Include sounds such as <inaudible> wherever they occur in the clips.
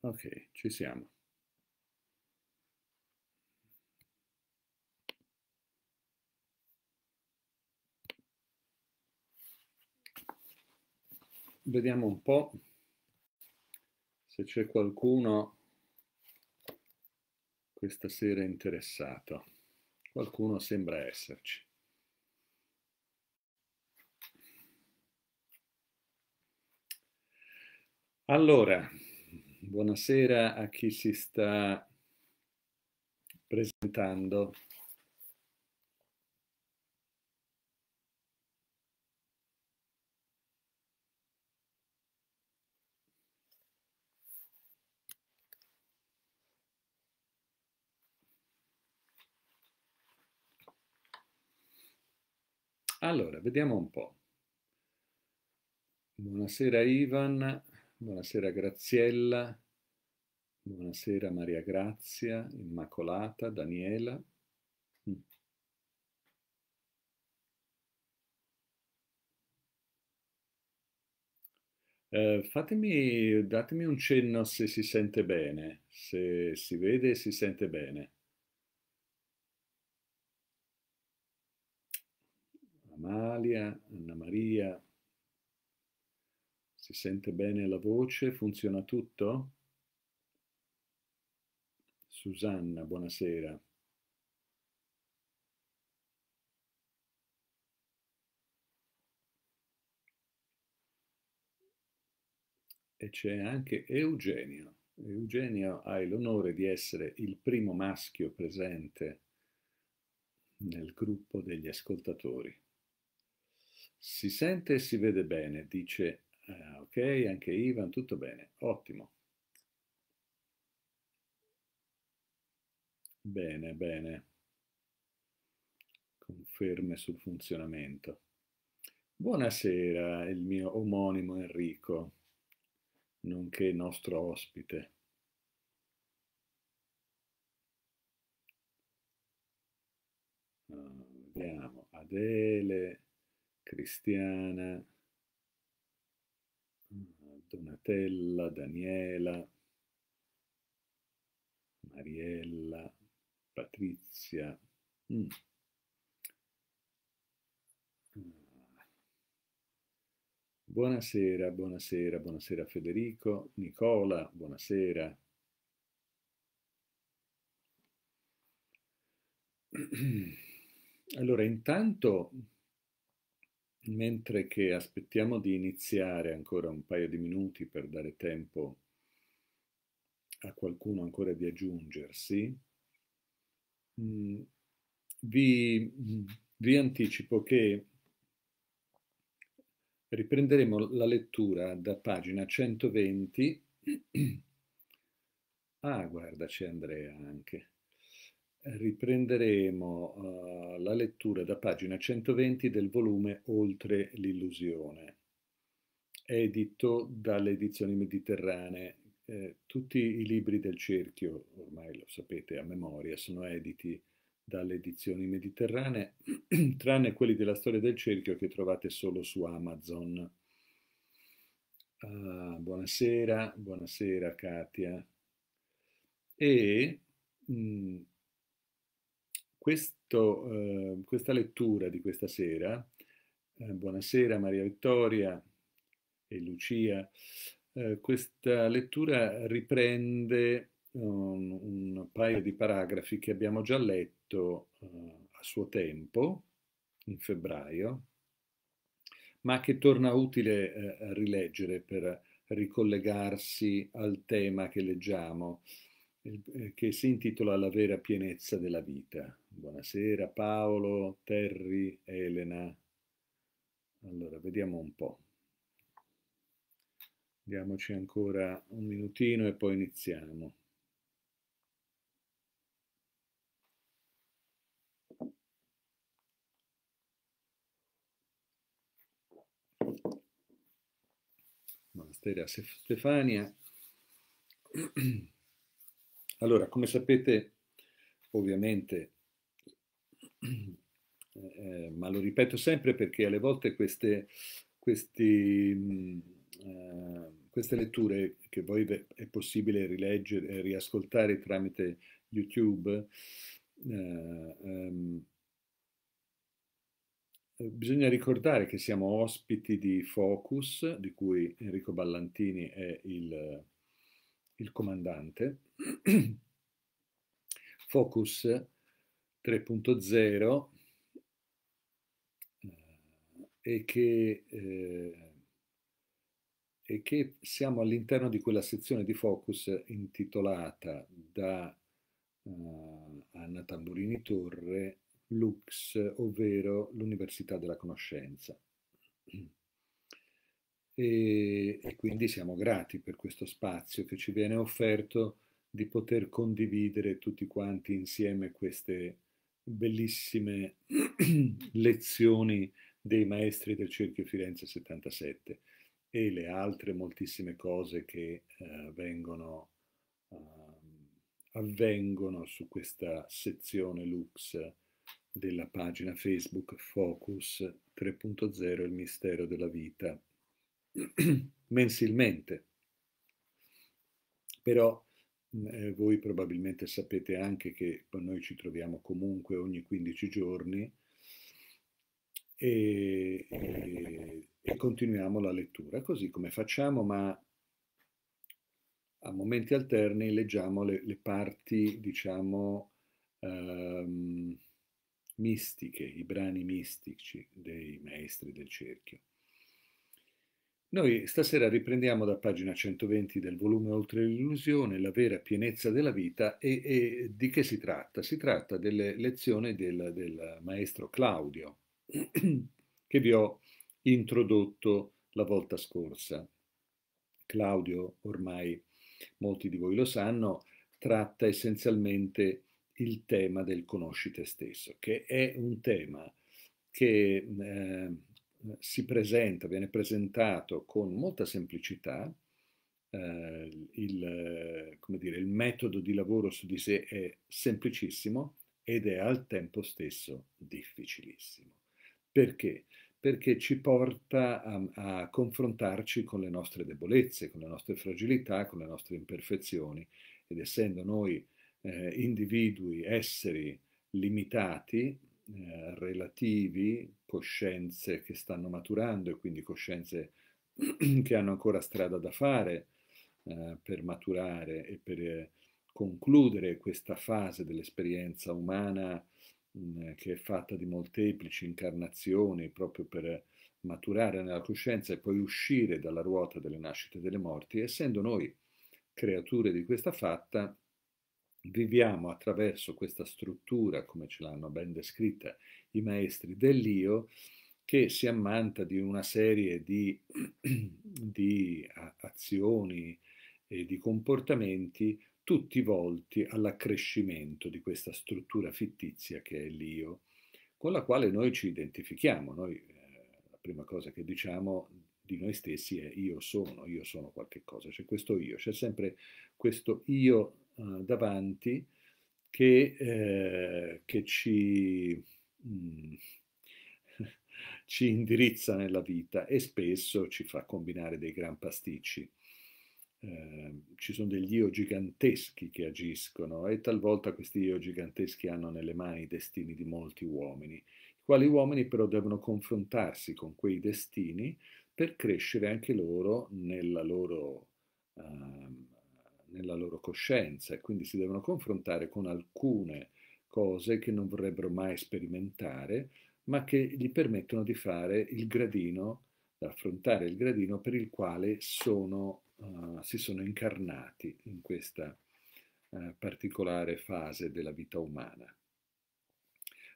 Ok, ci siamo. Vediamo un po' se c'è qualcuno questa sera interessato. Qualcuno sembra esserci. Allora, buonasera a chi si sta presentando. Allora, vediamo un po'. Buonasera Ivan. Buonasera Graziella, buonasera Maria Grazia, Immacolata, Daniela. Mm. Eh, fatemi, datemi un cenno se si sente bene, se si vede e si sente bene. Amalia, Anna Maria, si sente bene la voce? Funziona tutto? Susanna, buonasera. E c'è anche Eugenio. Eugenio hai l'onore di essere il primo maschio presente nel gruppo degli ascoltatori. Si sente e si vede bene, dice Ah, ok, anche Ivan, tutto bene, ottimo. Bene, bene. Conferme sul funzionamento. Buonasera, il mio omonimo Enrico, nonché nostro ospite. Ah, vediamo, Adele, Cristiana. Donatella, Daniela, Mariella, Patrizia. Mm. Buonasera, buonasera, buonasera Federico, Nicola, buonasera. <clears throat> Allora, intanto mentre che aspettiamo di iniziare ancora un paio di minuti per dare tempo a qualcuno ancora di aggiungersi, mm, vi, vi anticipo che riprenderemo la lettura da pagina 120. <clears throat> Ah, guarda, c'è Andrea anche riprenderemo uh, la lettura da pagina 120 del volume Oltre l'illusione, edito dalle edizioni mediterranee. Eh, tutti i libri del cerchio, ormai lo sapete a memoria, sono editi dalle edizioni mediterranee, <clears throat> tranne quelli della storia del cerchio che trovate solo su Amazon. Uh, buonasera, buonasera Katia. E mh, mm, questo, eh, questa lettura di questa sera, eh, buonasera Maria Vittoria e Lucia, eh, questa lettura riprende um, un paio di paragrafi che abbiamo già letto uh, a suo tempo, in febbraio, ma che torna utile uh, rileggere per ricollegarsi al tema che leggiamo, eh, che si intitola La vera pienezza della vita. Buonasera Paolo, Terry, Elena. Allora, vediamo un po'. Diamoci ancora un minutino e poi iniziamo. Buonasera Stefania. <clears throat> Allora, come sapete, ovviamente <clears throat> Eh, eh, ma lo ripeto sempre perché alle volte queste, questi, mh, mm, eh, queste letture che poi è possibile rileggere e eh, riascoltare tramite YouTube, um, Bisogna ricordare che siamo ospiti di Focus, di cui Enrico Ballantini è il, il comandante. <clears throat> Focus 3.0 eh, e che, eh, e che siamo all'interno di quella sezione di focus intitolata da uh, Anna Tamburini Torre Lux, ovvero l'Università della Conoscenza. E, e, quindi siamo grati per questo spazio che ci viene offerto di poter condividere tutti quanti insieme queste, bellissime <clears throat> lezioni dei maestri del Cerchio Firenze 77 e le altre moltissime cose che eh, vengono, eh, avvengono su questa sezione Lux della pagina Facebook Focus 3.0 Il mistero della vita <clears throat> mensilmente. Però eh, voi probabilmente sapete anche che noi ci troviamo comunque ogni 15 giorni e, e, e continuiamo la lettura, così come facciamo, ma a momenti alterni leggiamo le, le parti, diciamo, um, mistiche, i brani mistici dei maestri del cerchio. Noi stasera riprendiamo da pagina 120 del volume Oltre l'illusione, la vera pienezza della vita e, e di che si tratta? Si tratta delle lezioni del, del maestro Claudio <clears throat> che vi ho introdotto la volta scorsa. Claudio, ormai molti di voi lo sanno, tratta essenzialmente il tema del conosci te stesso, che è un tema che eh, eh, si presenta, viene presentato con molta semplicità, eh, il, dire, il, metodo di lavoro su di sé è semplicissimo ed è al tempo stesso difficilissimo. Perché? Perché ci porta a, a confrontarci con le nostre debolezze, con le nostre fragilità, con le nostre imperfezioni ed essendo noi eh, individui, esseri limitati, eh, relativi, coscienze che stanno maturando e quindi coscienze <clears throat> che hanno ancora strada da fare eh, per maturare e per eh, concludere questa fase dell'esperienza umana mh, mm, che è fatta di molteplici incarnazioni proprio per maturare nella coscienza e poi uscire dalla ruota delle nascite e delle morti, essendo noi creature di questa fatta, viviamo attraverso questa struttura, come ce l'hanno ben descritta i maestri dell'io, che si ammanta di una serie di, <clears throat> di azioni e di comportamenti tutti volti all'accrescimento di questa struttura fittizia che è l'io, con la quale noi ci identifichiamo. Noi, eh, la prima cosa che diciamo di noi stessi è io sono, io sono qualche cosa, c'è questo io, c'è sempre questo io eh, davanti che, eh, che ci, mh, mm, <laughs> ci indirizza nella vita e spesso ci fa combinare dei gran pasticci. Eh, ci sono degli io giganteschi che agiscono e talvolta questi io giganteschi hanno nelle mani i destini di molti uomini, i quali uomini però devono confrontarsi con quei destini per crescere anche loro nella loro eh, nella loro coscienza e quindi si devono confrontare con alcune cose che non vorrebbero mai sperimentare, ma che gli permettono di fare il gradino, di affrontare il gradino per il quale sono, uh, si sono incarnati in questa uh, particolare fase della vita umana.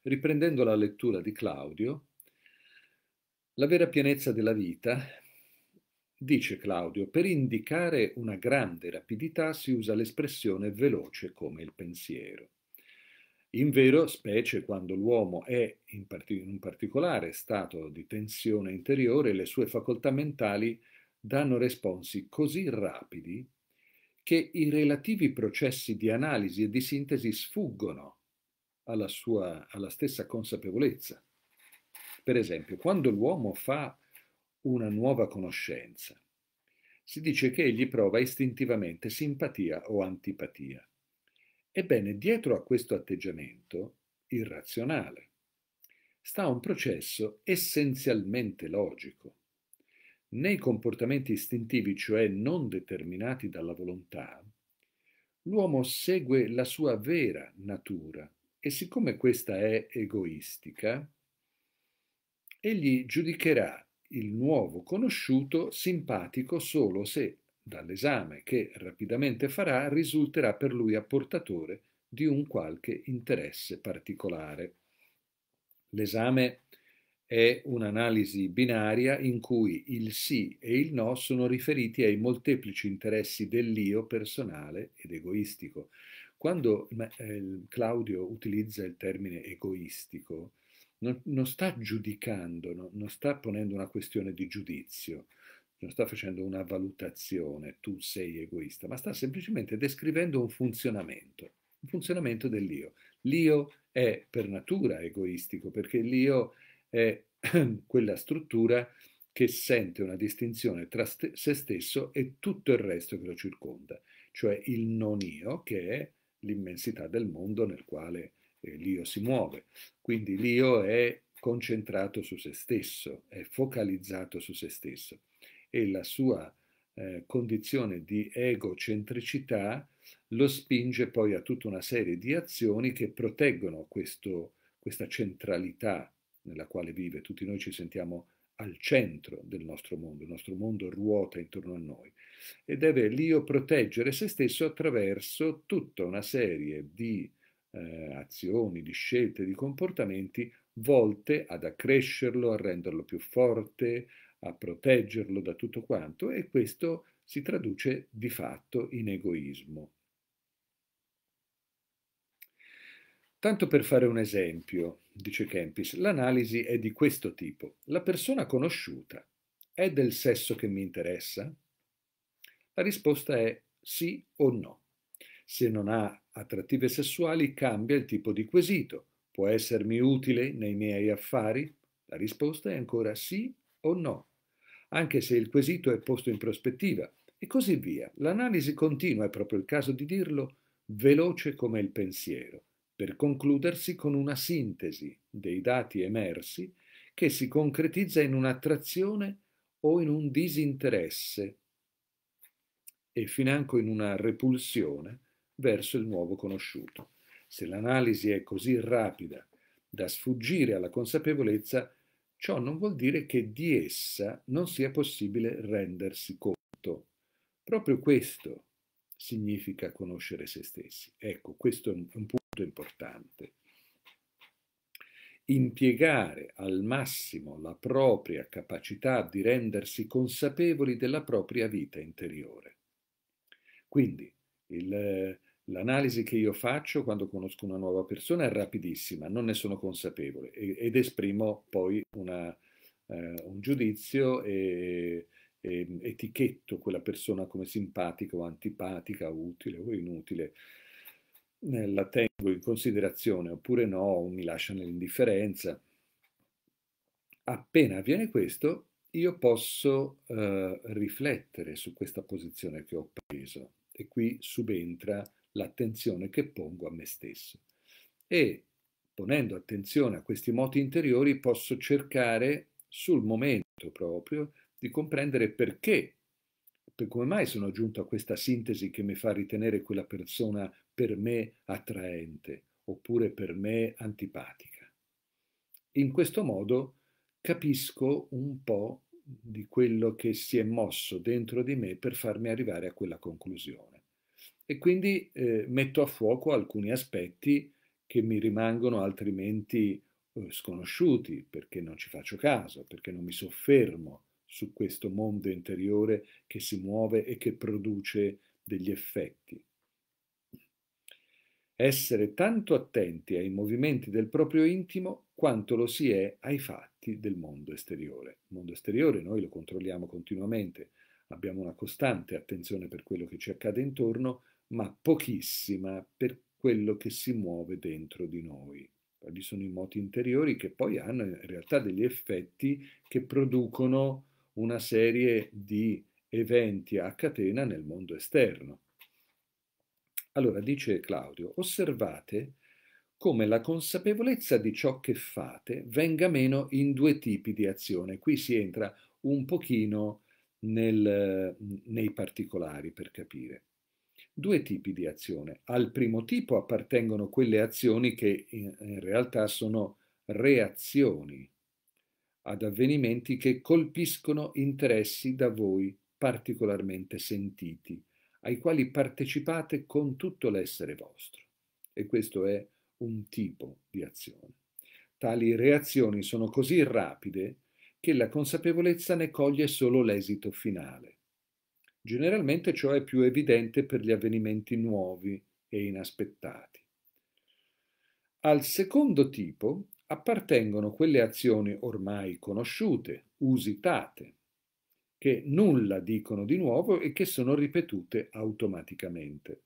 Riprendendo la lettura di Claudio, la vera pienezza della vita Dice Claudio, per indicare una grande rapidità si usa l'espressione veloce come il pensiero. In vero, specie quando l'uomo è in, un particolare stato di tensione interiore, le sue facoltà mentali danno responsi così rapidi che i relativi processi di analisi e di sintesi sfuggono alla, sua, alla stessa consapevolezza. Per esempio, quando l'uomo fa una nuova conoscenza. Si dice che egli prova istintivamente simpatia o antipatia. Ebbene, dietro a questo atteggiamento irrazionale sta un processo essenzialmente logico. Nei comportamenti istintivi, cioè non determinati dalla volontà, l'uomo segue la sua vera natura e siccome questa è egoistica, egli giudicherà il nuovo conosciuto simpatico solo se dall'esame che rapidamente farà risulterà per lui apportatore di un qualche interesse particolare. L'esame è un'analisi binaria in cui il sì e il no sono riferiti ai molteplici interessi dell'io personale ed egoistico. Quando eh, Claudio utilizza il termine egoistico, non, non sta giudicando, non, non sta ponendo una questione di giudizio, non sta facendo una valutazione, tu sei egoista, ma sta semplicemente descrivendo un funzionamento, un funzionamento dell'io. L'io è per natura egoistico, perché l'io è <clears throat> quella struttura che sente una distinzione tra st- se stesso e tutto il resto che lo circonda, cioè il non io, che è l'immensità del mondo nel quale l'io si muove. Quindi l'io è concentrato su se stesso, è focalizzato su se stesso e la sua eh, condizione di egocentricità lo spinge poi a tutta una serie di azioni che proteggono questo, questa centralità nella quale vive. Tutti noi ci sentiamo al centro del nostro mondo, il nostro mondo ruota intorno a noi e deve l'io proteggere se stesso attraverso tutta una serie di eh, azioni, di scelte, di comportamenti volte ad accrescerlo, a renderlo più forte, a proteggerlo da tutto quanto e questo si traduce di fatto in egoismo. Tanto per fare un esempio, dice Kempis, l'analisi è di questo tipo. La persona conosciuta è del sesso che mi interessa? La risposta è sì o no. Se non ha attrattive sessuali cambia il tipo di quesito. Può essermi utile nei miei affari? La risposta è ancora sì o no, anche se il quesito è posto in prospettiva. E così via. L'analisi continua, è proprio il caso di dirlo, veloce come il pensiero, per concludersi con una sintesi dei dati emersi che si concretizza in un'attrazione o in un disinteresse e financo in una repulsione verso il nuovo conosciuto. Se l'analisi è così rapida da sfuggire alla consapevolezza, ciò non vuol dire che di essa non sia possibile rendersi conto. Proprio questo significa conoscere se stessi. Ecco, questo è un, un punto importante. Impiegare al massimo la propria capacità di rendersi consapevoli della propria vita interiore. Quindi, l'analisi che io faccio quando conosco una nuova persona è rapidissima, non ne sono consapevole ed esprimo poi una, eh, un giudizio e, e, etichetto quella persona come simpatica o antipatica, utile o inutile. Eh, la tengo in considerazione oppure no, mi lascia nell'indifferenza. Appena avviene questo, io posso eh, riflettere su questa posizione che ho preso e qui subentra l'attenzione che pongo a me stesso. E ponendo attenzione a questi moti interiori posso cercare sul momento proprio di comprendere perché, per come mai sono giunto a questa sintesi che mi fa ritenere quella persona per me attraente oppure per me antipatica. In questo modo capisco un po' di quello che si è mosso dentro di me per farmi arrivare a quella conclusione. E quindi eh, metto a fuoco alcuni aspetti che mi rimangono altrimenti eh, sconosciuti, perché non ci faccio caso, perché non mi soffermo su questo mondo interiore che si muove e che produce degli effetti. Essere tanto attenti ai movimenti del proprio intimo quanto lo si è ai fatti del mondo esteriore. Il mondo esteriore noi lo controlliamo continuamente, abbiamo una costante attenzione per quello che ci accade intorno, ma pochissima per quello che si muove dentro di noi. Quali sono i moti interiori che poi hanno in realtà degli effetti che producono una serie di eventi a catena nel mondo esterno. Allora dice Claudio, osservate come la consapevolezza di ciò che fate venga meno in due tipi di azione. Qui si entra un pochino nel, nei particolari per capire. Due tipi di azione. Al primo tipo appartengono quelle azioni che in, in realtà sono reazioni ad avvenimenti che colpiscono interessi da voi particolarmente sentiti, ai quali partecipate con tutto l'essere vostro. E questo è un tipo di azione. Tali reazioni sono così rapide che la consapevolezza ne coglie solo l'esito finale. Generalmente ciò è più evidente per gli avvenimenti nuovi e inaspettati. Al secondo tipo appartengono quelle azioni ormai conosciute, usitate, che nulla dicono di nuovo e che sono ripetute automaticamente.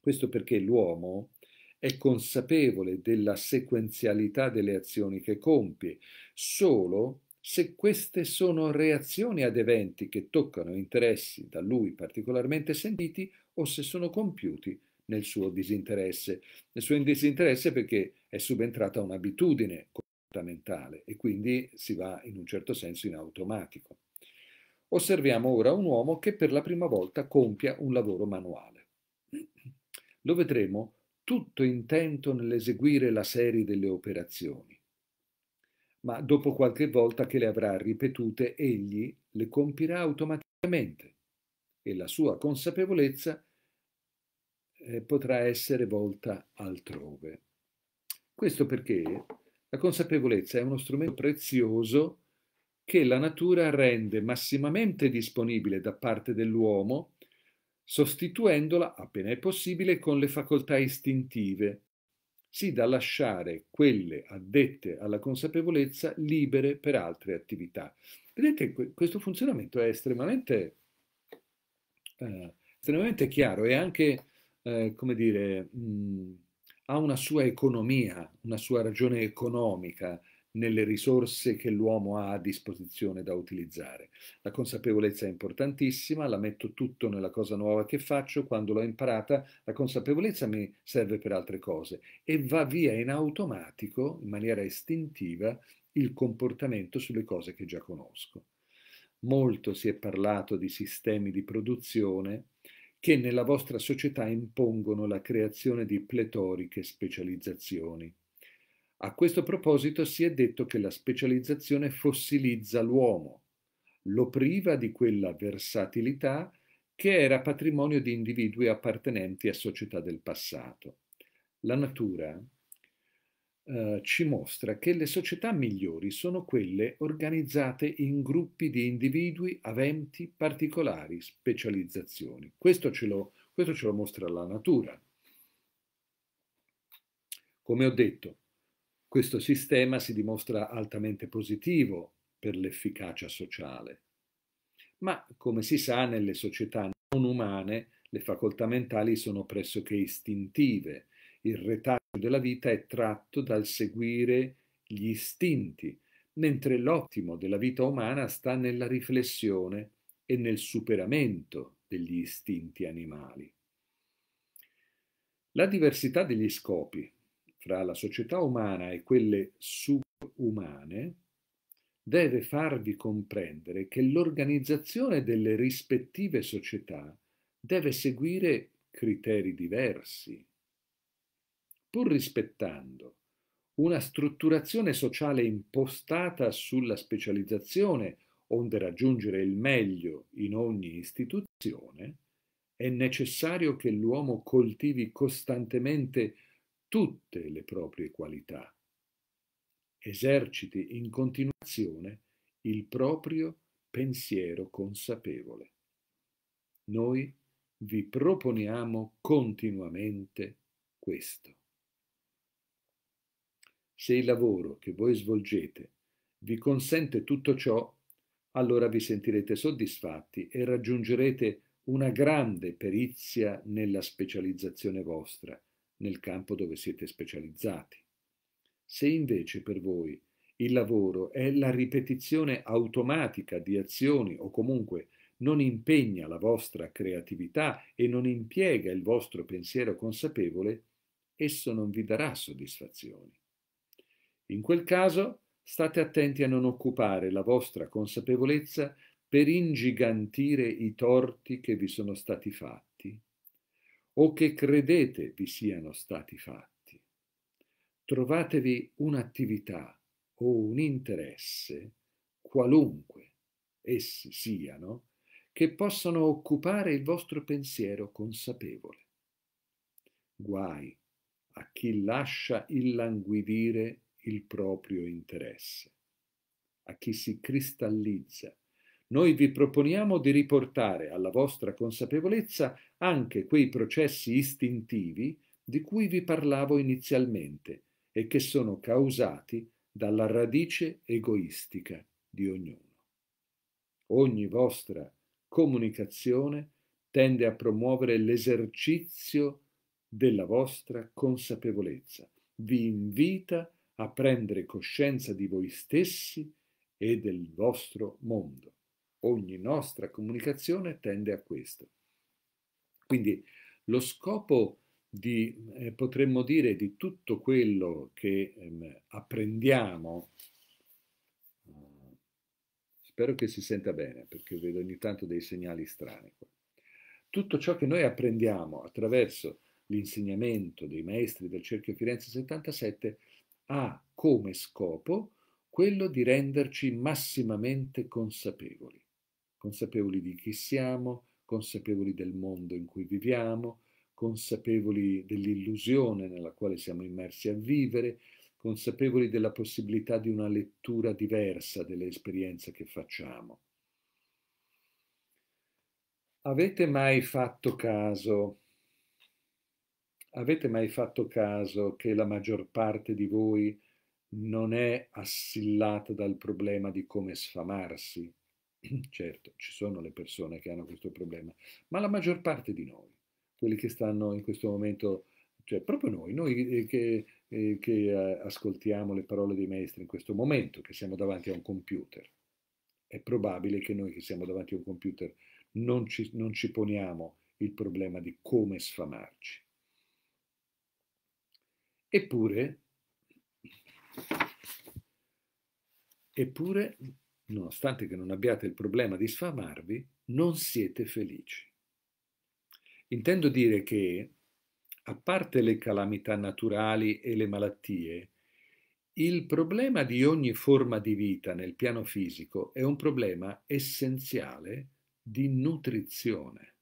Questo perché l'uomo è consapevole della sequenzialità delle azioni che compie, solo se queste sono reazioni ad eventi che toccano interessi da lui particolarmente sentiti o se sono compiuti nel suo disinteresse. Nel suo disinteresse perché è subentrata un'abitudine comportamentale e quindi si va in un certo senso in automatico. Osserviamo ora un uomo che per la prima volta compia un lavoro manuale. Lo vedremo tutto intento nell'eseguire la serie delle operazioni. Ma dopo qualche volta che le avrà ripetute, egli le compirà automaticamente e la sua consapevolezza eh, potrà essere volta altrove. Questo perché la consapevolezza è uno strumento prezioso che la natura rende massimamente disponibile da parte dell'uomo sostituendola, appena è possibile, con le facoltà istintive, sì da lasciare quelle addette alla consapevolezza libere per altre attività. Vedete, questo funzionamento è estremamente, eh, estremamente chiaro e anche, eh, come dire, mh, mm, ha una sua economia, una sua ragione economica, nelle risorse che l'uomo ha a disposizione da utilizzare. La consapevolezza è importantissima, la metto tutto nella cosa nuova che faccio, quando l'ho imparata la consapevolezza mi serve per altre cose e va via in automatico, in maniera istintiva, il comportamento sulle cose che già conosco. Molto si è parlato di sistemi di produzione che nella vostra società impongono la creazione di pletoriche specializzazioni a questo proposito si è detto che la specializzazione fossilizza l'uomo, lo priva di quella versatilità che era patrimonio di individui appartenenti a società del passato. La natura eh, ci mostra che le società migliori sono quelle organizzate in gruppi di individui aventi particolari specializzazioni. Questo ce lo, questo ce lo mostra la natura. Come ho detto, questo sistema si dimostra altamente positivo per l'efficacia sociale. Ma, come si sa, nelle società non umane le facoltà mentali sono pressoché istintive. Il retaggio della vita è tratto dal seguire gli istinti, mentre l'ottimo della vita umana sta nella riflessione e nel superamento degli istinti animali. La diversità degli scopi fra la società umana e quelle subumane deve farvi comprendere che l'organizzazione delle rispettive società deve seguire criteri diversi, pur rispettando una strutturazione sociale impostata sulla specializzazione onde raggiungere il meglio in ogni istituzione, è necessario che l'uomo coltivi costantemente tutte le proprie qualità. Eserciti in continuazione il proprio pensiero consapevole. Noi vi proponiamo continuamente questo. Se il lavoro che voi svolgete vi consente tutto ciò, allora vi sentirete soddisfatti e raggiungerete una grande perizia nella specializzazione vostra nel campo dove siete specializzati. Se invece per voi il lavoro è la ripetizione automatica di azioni o comunque non impegna la vostra creatività e non impiega il vostro pensiero consapevole, esso non vi darà soddisfazioni. In quel caso state attenti a non occupare la vostra consapevolezza per ingigantire i torti che vi sono stati fatti o che credete vi siano stati fatti. Trovatevi un'attività o un interesse, qualunque essi siano, che possano occupare il vostro pensiero consapevole. Guai a chi lascia illanguidire il proprio interesse, a chi si cristallizza noi vi proponiamo di riportare alla vostra consapevolezza anche quei processi istintivi di cui vi parlavo inizialmente e che sono causati dalla radice egoistica di ognuno. Ogni vostra comunicazione tende a promuovere l'esercizio della vostra consapevolezza, vi invita a prendere coscienza di voi stessi e del vostro mondo ogni nostra comunicazione tende a questo. Quindi lo scopo di, eh, potremmo dire, di tutto quello che ehm, apprendiamo, eh, spero che si senta bene perché vedo ogni tanto dei segnali strani, qua. tutto ciò che noi apprendiamo attraverso l'insegnamento dei maestri del Cerchio Firenze 77 ha come scopo quello di renderci massimamente consapevoli consapevoli di chi siamo, consapevoli del mondo in cui viviamo, consapevoli dell'illusione nella quale siamo immersi a vivere, consapevoli della possibilità di una lettura diversa delle esperienze che facciamo. Avete mai fatto caso? Avete mai fatto caso che la maggior parte di voi non è assillata dal problema di come sfamarsi, Certo, ci sono le persone che hanno questo problema, ma la maggior parte di noi, quelli che stanno in questo momento, cioè proprio noi, noi eh, che, eh, che eh, ascoltiamo le parole dei maestri in questo momento, che siamo davanti a un computer, è probabile che noi che siamo davanti a un computer non ci, non ci poniamo il problema di come sfamarci. Eppure, eppure nonostante che non abbiate il problema di sfamarvi, non siete felici. Intendo dire che, a parte le calamità naturali e le malattie, il problema di ogni forma di vita nel piano fisico è un problema essenziale di nutrizione.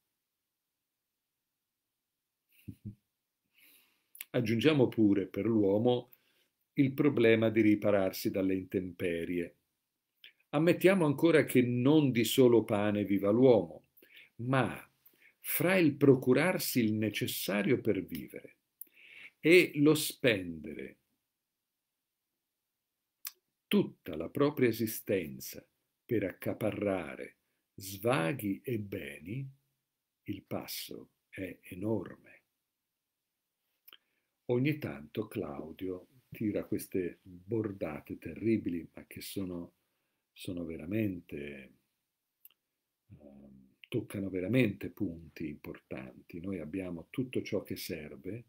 <laughs> Aggiungiamo pure per l'uomo il problema di ripararsi dalle intemperie Ammettiamo ancora che non di solo pane viva l'uomo, ma fra il procurarsi il necessario per vivere e lo spendere tutta la propria esistenza per accaparrare svaghi e beni, il passo è enorme. Ogni tanto Claudio tira queste bordate terribili, ma che sono sono veramente, ehm, toccano veramente punti importanti. Noi abbiamo tutto ciò che serve,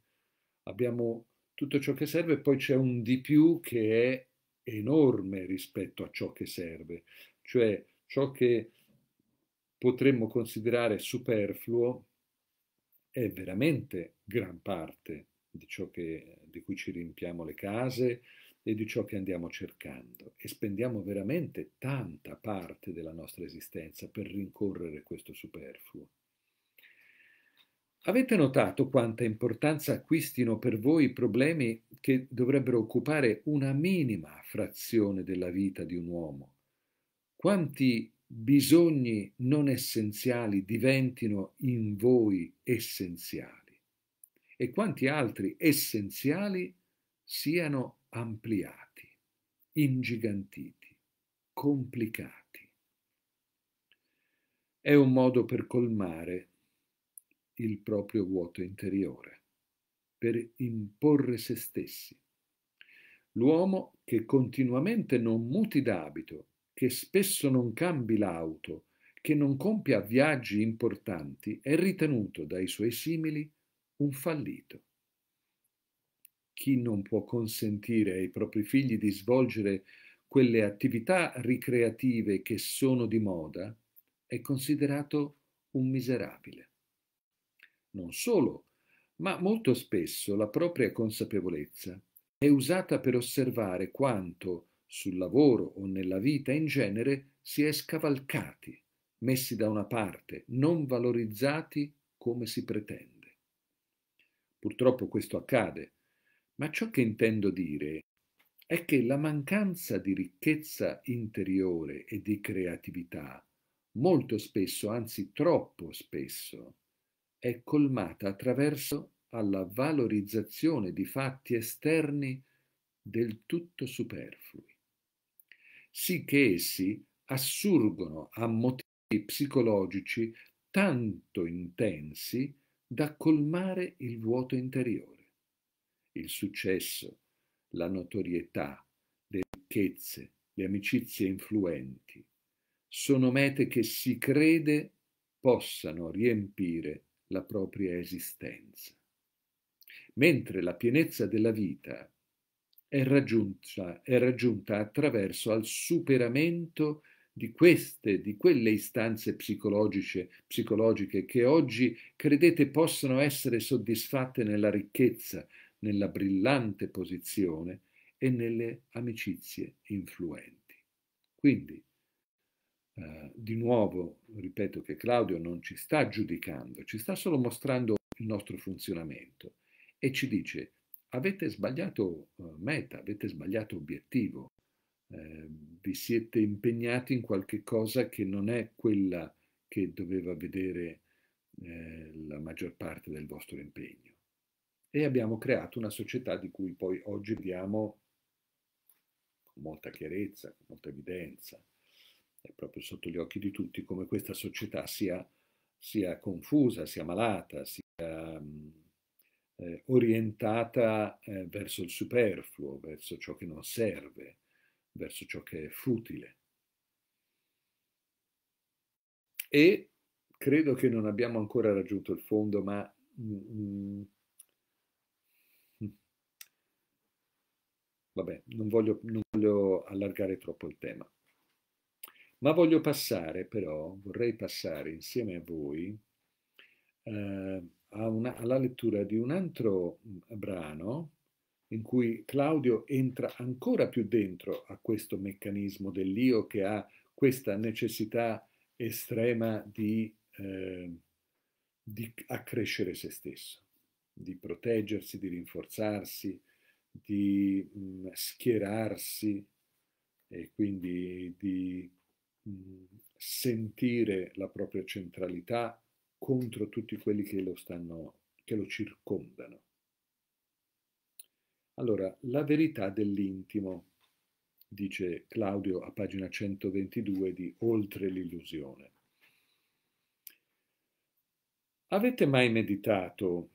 abbiamo tutto ciò che serve, e poi c'è un di più che è enorme rispetto a ciò che serve, cioè ciò che potremmo considerare superfluo è veramente gran parte di ciò che, di cui ci riempiamo le case, e di ciò che andiamo cercando e spendiamo veramente tanta parte della nostra esistenza per rincorrere questo superfluo. Avete notato quanta importanza acquistino per voi i problemi che dovrebbero occupare una minima frazione della vita di un uomo? Quanti bisogni non essenziali diventino in voi essenziali e quanti altri essenziali siano ampliati, ingigantiti, complicati. È un modo per colmare il proprio vuoto interiore, per imporre se stessi. L'uomo che continuamente non muti d'abito, che spesso non cambi l'auto, che non compia viaggi importanti, è ritenuto dai suoi simili un fallito chi non può consentire ai propri figli di svolgere quelle attività ricreative che sono di moda è considerato un miserabile. Non solo, ma molto spesso la propria consapevolezza è usata per osservare quanto sul lavoro o nella vita in genere si è scavalcati, messi da una parte, non valorizzati come si pretende. Purtroppo questo accade ma ciò che intendo dire è che la mancanza di ricchezza interiore e di creatività, molto spesso, anzi troppo spesso, è colmata attraverso alla valorizzazione di fatti esterni del tutto superflui, sì che essi assurgono a motivi psicologici tanto intensi da colmare il vuoto interiore il successo, la notorietà, le ricchezze, le amicizie influenti. Sono mete che si crede possano riempire la propria esistenza. Mentre la pienezza della vita è raggiunta, è raggiunta attraverso al superamento di queste, di quelle istanze psicologiche, psicologiche che oggi credete possano essere soddisfatte nella ricchezza, nella brillante posizione e nelle amicizie influenti. Quindi, eh, di nuovo, ripeto che Claudio non ci sta giudicando, ci sta solo mostrando il nostro funzionamento e ci dice avete sbagliato eh, meta, avete sbagliato obiettivo, eh, vi siete impegnati in qualche cosa che non è quella che doveva vedere eh, la maggior parte del vostro impegno e abbiamo creato una società di cui poi oggi vediamo con molta chiarezza, con molta evidenza, è proprio sotto gli occhi di tutti come questa società sia, sia confusa, sia malata, sia eh, orientata eh, verso il superfluo, verso ciò che non serve, verso ciò che è futile. E credo che non abbiamo ancora raggiunto il fondo, ma mh, Vabbè, non voglio, non voglio allargare troppo il tema. Ma voglio passare però, vorrei passare insieme a voi eh, a una, alla lettura di un altro mm, brano in cui Claudio entra ancora più dentro a questo meccanismo dell'io che ha questa necessità estrema di, eh, di accrescere se stesso, di proteggersi, di rinforzarsi, di mh, mm, schierarsi e quindi di mh, mm, sentire la propria centralità contro tutti quelli che lo, stanno, che lo circondano. Allora, la verità dell'intimo, dice Claudio a pagina 122 di Oltre l'illusione. Avete mai meditato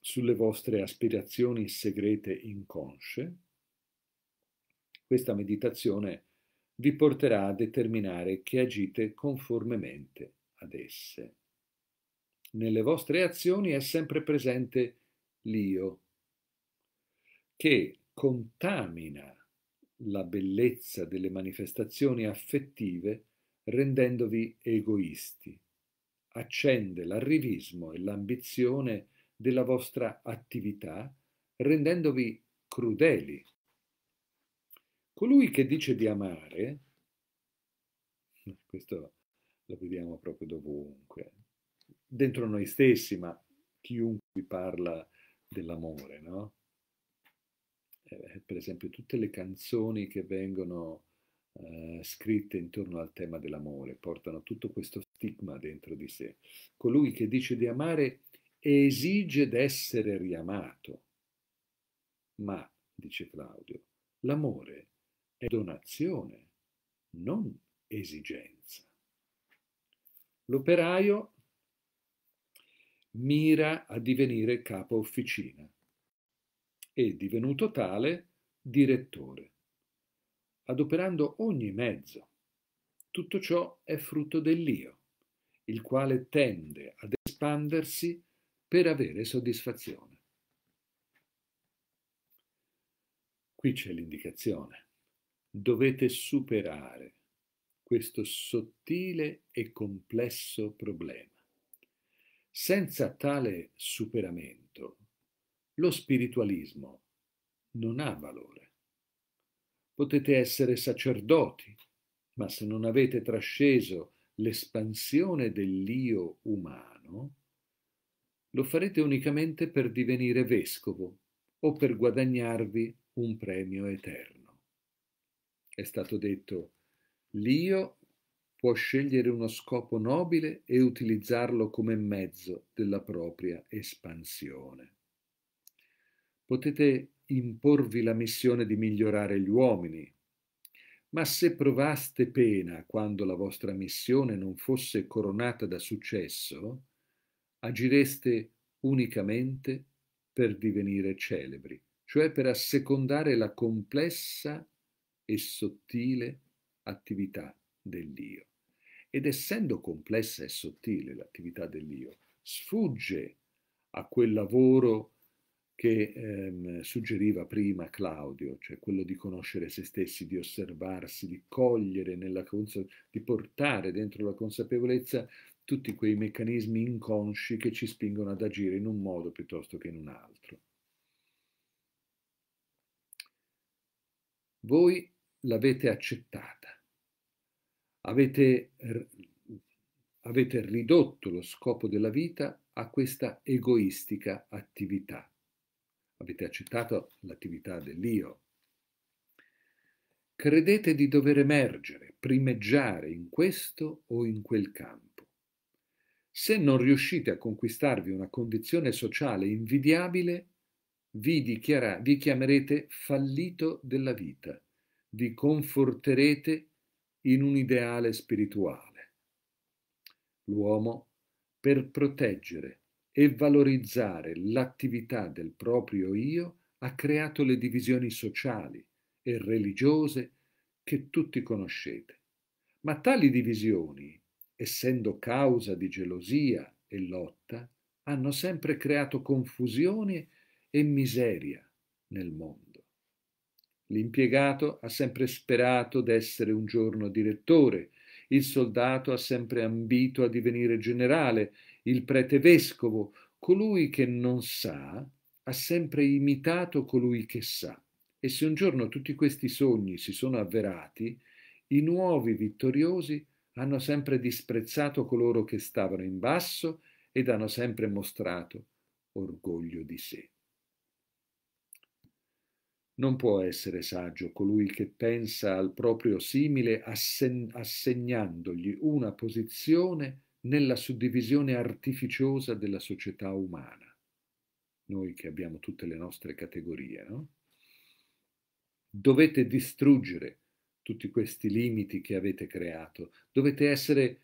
sulle vostre aspirazioni segrete inconsce, questa meditazione vi porterà a determinare che agite conformemente ad esse. Nelle vostre azioni è sempre presente l'io, che contamina la bellezza delle manifestazioni affettive rendendovi egoisti, accende l'arrivismo e l'ambizione della vostra attività rendendovi crudeli. Colui che dice di amare, questo lo vediamo proprio dovunque, dentro noi stessi, ma chiunque parla dell'amore, no? Eh, eh, per esempio tutte le canzoni che vengono eh, scritte intorno al tema dell'amore portano tutto questo stigma dentro di sé. Colui che dice di amare e esige d'essere riamato. Ma, dice Claudio, l'amore è donazione, non esigenza. L'operaio mira a divenire capo officina e, divenuto tale, direttore, adoperando ogni mezzo. Tutto ciò è frutto dell'io, il quale tende ad espandersi per avere soddisfazione. Qui c'è l'indicazione. Dovete superare questo sottile e complesso problema. Senza tale superamento, lo spiritualismo non ha valore. Potete essere sacerdoti, ma se non avete trasceso l'espansione dell'io umano, lo farete unicamente per divenire vescovo o per guadagnarvi un premio eterno. È stato detto, l'io può scegliere uno scopo nobile e utilizzarlo come mezzo della propria espansione. Potete imporvi la missione di migliorare gli uomini, ma se provaste pena quando la vostra missione non fosse coronata da successo, agireste unicamente per divenire celebri, cioè per assecondare la complessa e sottile attività dell'io. Ed essendo complessa e sottile l'attività dell'io, sfugge a quel lavoro che ehm, suggeriva prima Claudio, cioè quello di conoscere se stessi, di osservarsi, di cogliere nella consa- di portare dentro la consapevolezza tutti quei meccanismi inconsci che ci spingono ad agire in un modo piuttosto che in un altro. Voi l'avete accettata, avete, avete ridotto lo scopo della vita a questa egoistica attività. Avete accettato l'attività dell'io, Credete di dover emergere, primeggiare in questo o in quel campo. Se non riuscite a conquistarvi una condizione sociale invidiabile, vi, dichiara, vi chiamerete fallito della vita, vi conforterete in un ideale spirituale. L'uomo, per proteggere e valorizzare l'attività del proprio io, ha creato le divisioni sociali e religiose che tutti conoscete. Ma tali divisioni essendo causa di gelosia e lotta, hanno sempre creato confusione e miseria nel mondo. L'impiegato ha sempre sperato d'essere un giorno direttore, il soldato ha sempre ambito a divenire generale, il prete vescovo, colui che non sa, ha sempre imitato colui che sa. E se un giorno tutti questi sogni si sono avverati, i nuovi vittoriosi hanno sempre disprezzato coloro che stavano in basso ed hanno sempre mostrato orgoglio di sé. Non può essere saggio colui che pensa al proprio simile assegnandogli una posizione nella suddivisione artificiosa della società umana. Noi che abbiamo tutte le nostre categorie, no? Dovete distruggere tutti questi limiti che avete creato. Dovete essere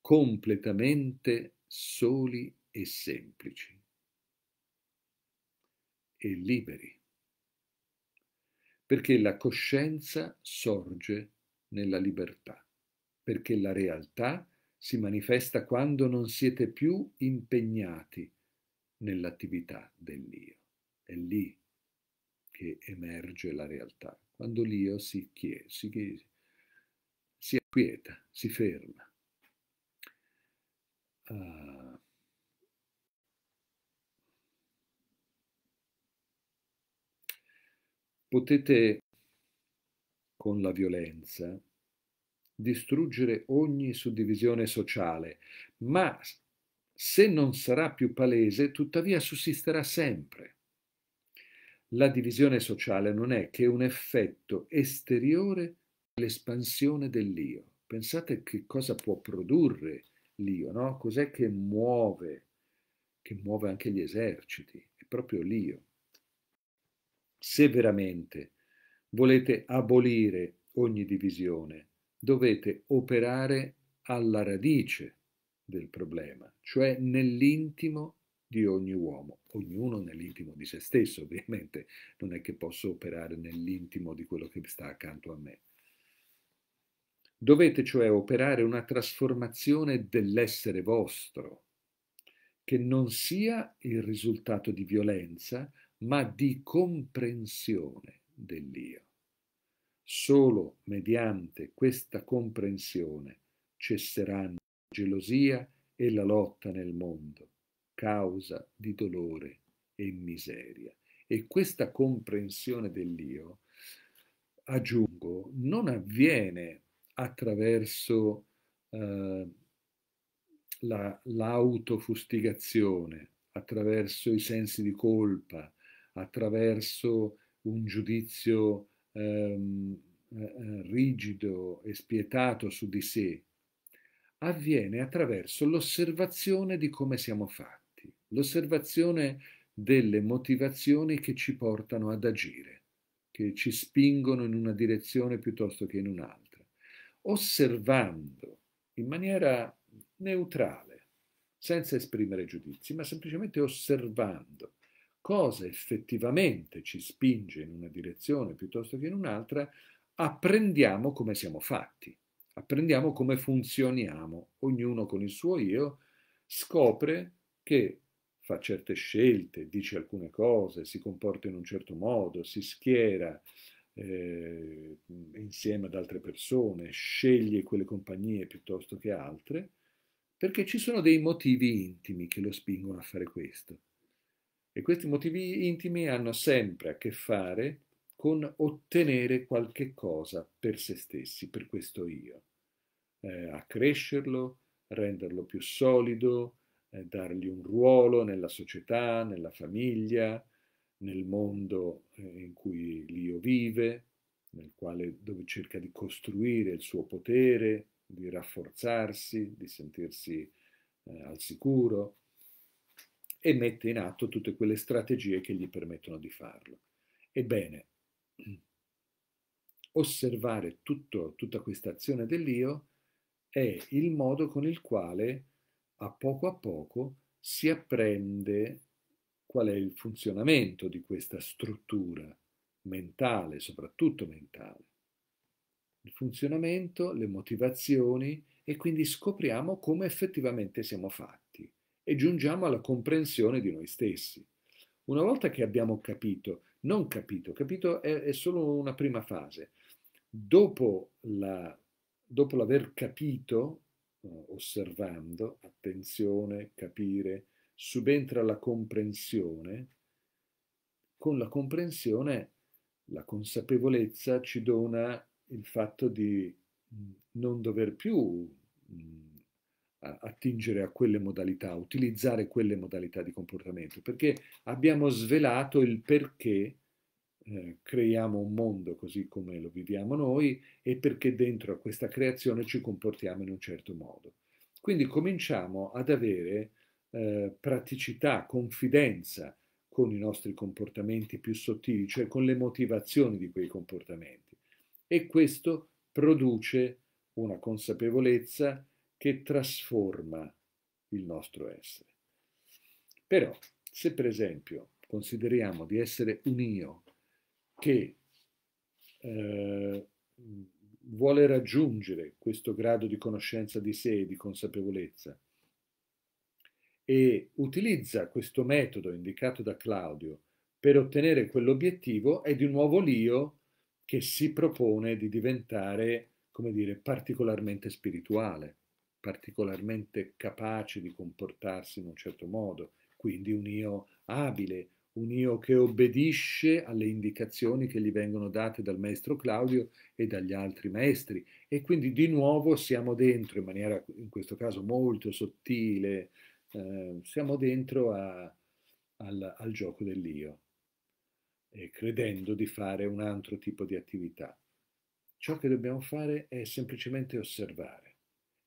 completamente soli e semplici e liberi, perché la coscienza sorge nella libertà, perché la realtà si manifesta quando non siete più impegnati nell'attività dell'io. È lì che emerge la realtà quando l'io si, chiede, si, si acquieta, si ferma. Uh, potete con la violenza distruggere ogni suddivisione sociale, ma se non sarà più palese, tuttavia sussisterà sempre la divisione sociale non è che un effetto esteriore dell'espansione dell'io. Pensate che cosa può produrre l'io, no? Cos'è che muove, che muove anche gli eserciti? È proprio l'io. Se veramente volete abolire ogni divisione, dovete operare alla radice del problema, cioè nell'intimo di ogni uomo, ognuno nell'intimo di se stesso, ovviamente, non è che posso operare nell'intimo di quello che sta accanto a me. Dovete cioè operare una trasformazione dell'essere vostro, che non sia il risultato di violenza, ma di comprensione dell'io. Solo mediante questa comprensione cesseranno la gelosia e la lotta nel mondo causa di dolore e miseria. E questa comprensione dell'io, aggiungo, non avviene attraverso eh, la, l'autofustigazione, attraverso i sensi di colpa, attraverso un giudizio ehm, eh, eh, rigido e spietato su di sé, avviene attraverso l'osservazione di come siamo fatti l'osservazione delle motivazioni che ci portano ad agire, che ci spingono in una direzione piuttosto che in un'altra, osservando in maniera neutrale, senza esprimere giudizi, ma semplicemente osservando cosa effettivamente ci spinge in una direzione piuttosto che in un'altra, apprendiamo come siamo fatti, apprendiamo come funzioniamo, ognuno con il suo io scopre che fa certe scelte, dice alcune cose, si comporta in un certo modo, si schiera eh, insieme ad altre persone, sceglie quelle compagnie piuttosto che altre, perché ci sono dei motivi intimi che lo spingono a fare questo. E questi motivi intimi hanno sempre a che fare con ottenere qualche cosa per se stessi, per questo io, eh, accrescerlo, renderlo più solido, eh, dargli un ruolo nella società, nella famiglia, nel mondo eh, in cui l'io vive, nel quale dove cerca di costruire il suo potere, di rafforzarsi, di sentirsi eh, al sicuro e mette in atto tutte quelle strategie che gli permettono di farlo. Ebbene, <clears throat> osservare tutto, tutta questa azione dell'io è il modo con il quale a poco a poco si apprende qual è il funzionamento di questa struttura mentale, soprattutto mentale. Il funzionamento, le motivazioni e quindi scopriamo come effettivamente siamo fatti e giungiamo alla comprensione di noi stessi. Una volta che abbiamo capito, non capito, capito è, è solo una prima fase, dopo, la, dopo l'aver capito eh, osservando, attenzione, capire, subentra la comprensione, con la comprensione la consapevolezza ci dona il fatto di mm, non dover più mm, attingere a quelle modalità, utilizzare quelle modalità di comportamento, perché abbiamo svelato il perché eh, creiamo un mondo così come lo viviamo noi e perché dentro a questa creazione ci comportiamo in un certo modo. Quindi cominciamo ad avere eh, praticità, confidenza con i nostri comportamenti più sottili, cioè con le motivazioni di quei comportamenti. E questo produce una consapevolezza che trasforma il nostro essere. Però, se per esempio consideriamo di essere un io che eh, vuole raggiungere questo grado di conoscenza di sé e di consapevolezza e utilizza questo metodo indicato da Claudio per ottenere quell'obiettivo è di nuovo l'io che si propone di diventare, come dire, particolarmente spirituale, particolarmente capace di comportarsi in un certo modo, quindi un io abile, un io che obbedisce alle indicazioni che gli vengono date dal maestro Claudio e dagli altri maestri e quindi di nuovo siamo dentro in maniera in questo caso molto sottile, eh, siamo dentro a, al, al gioco dell'io e credendo di fare un altro tipo di attività. Ciò che dobbiamo fare è semplicemente osservare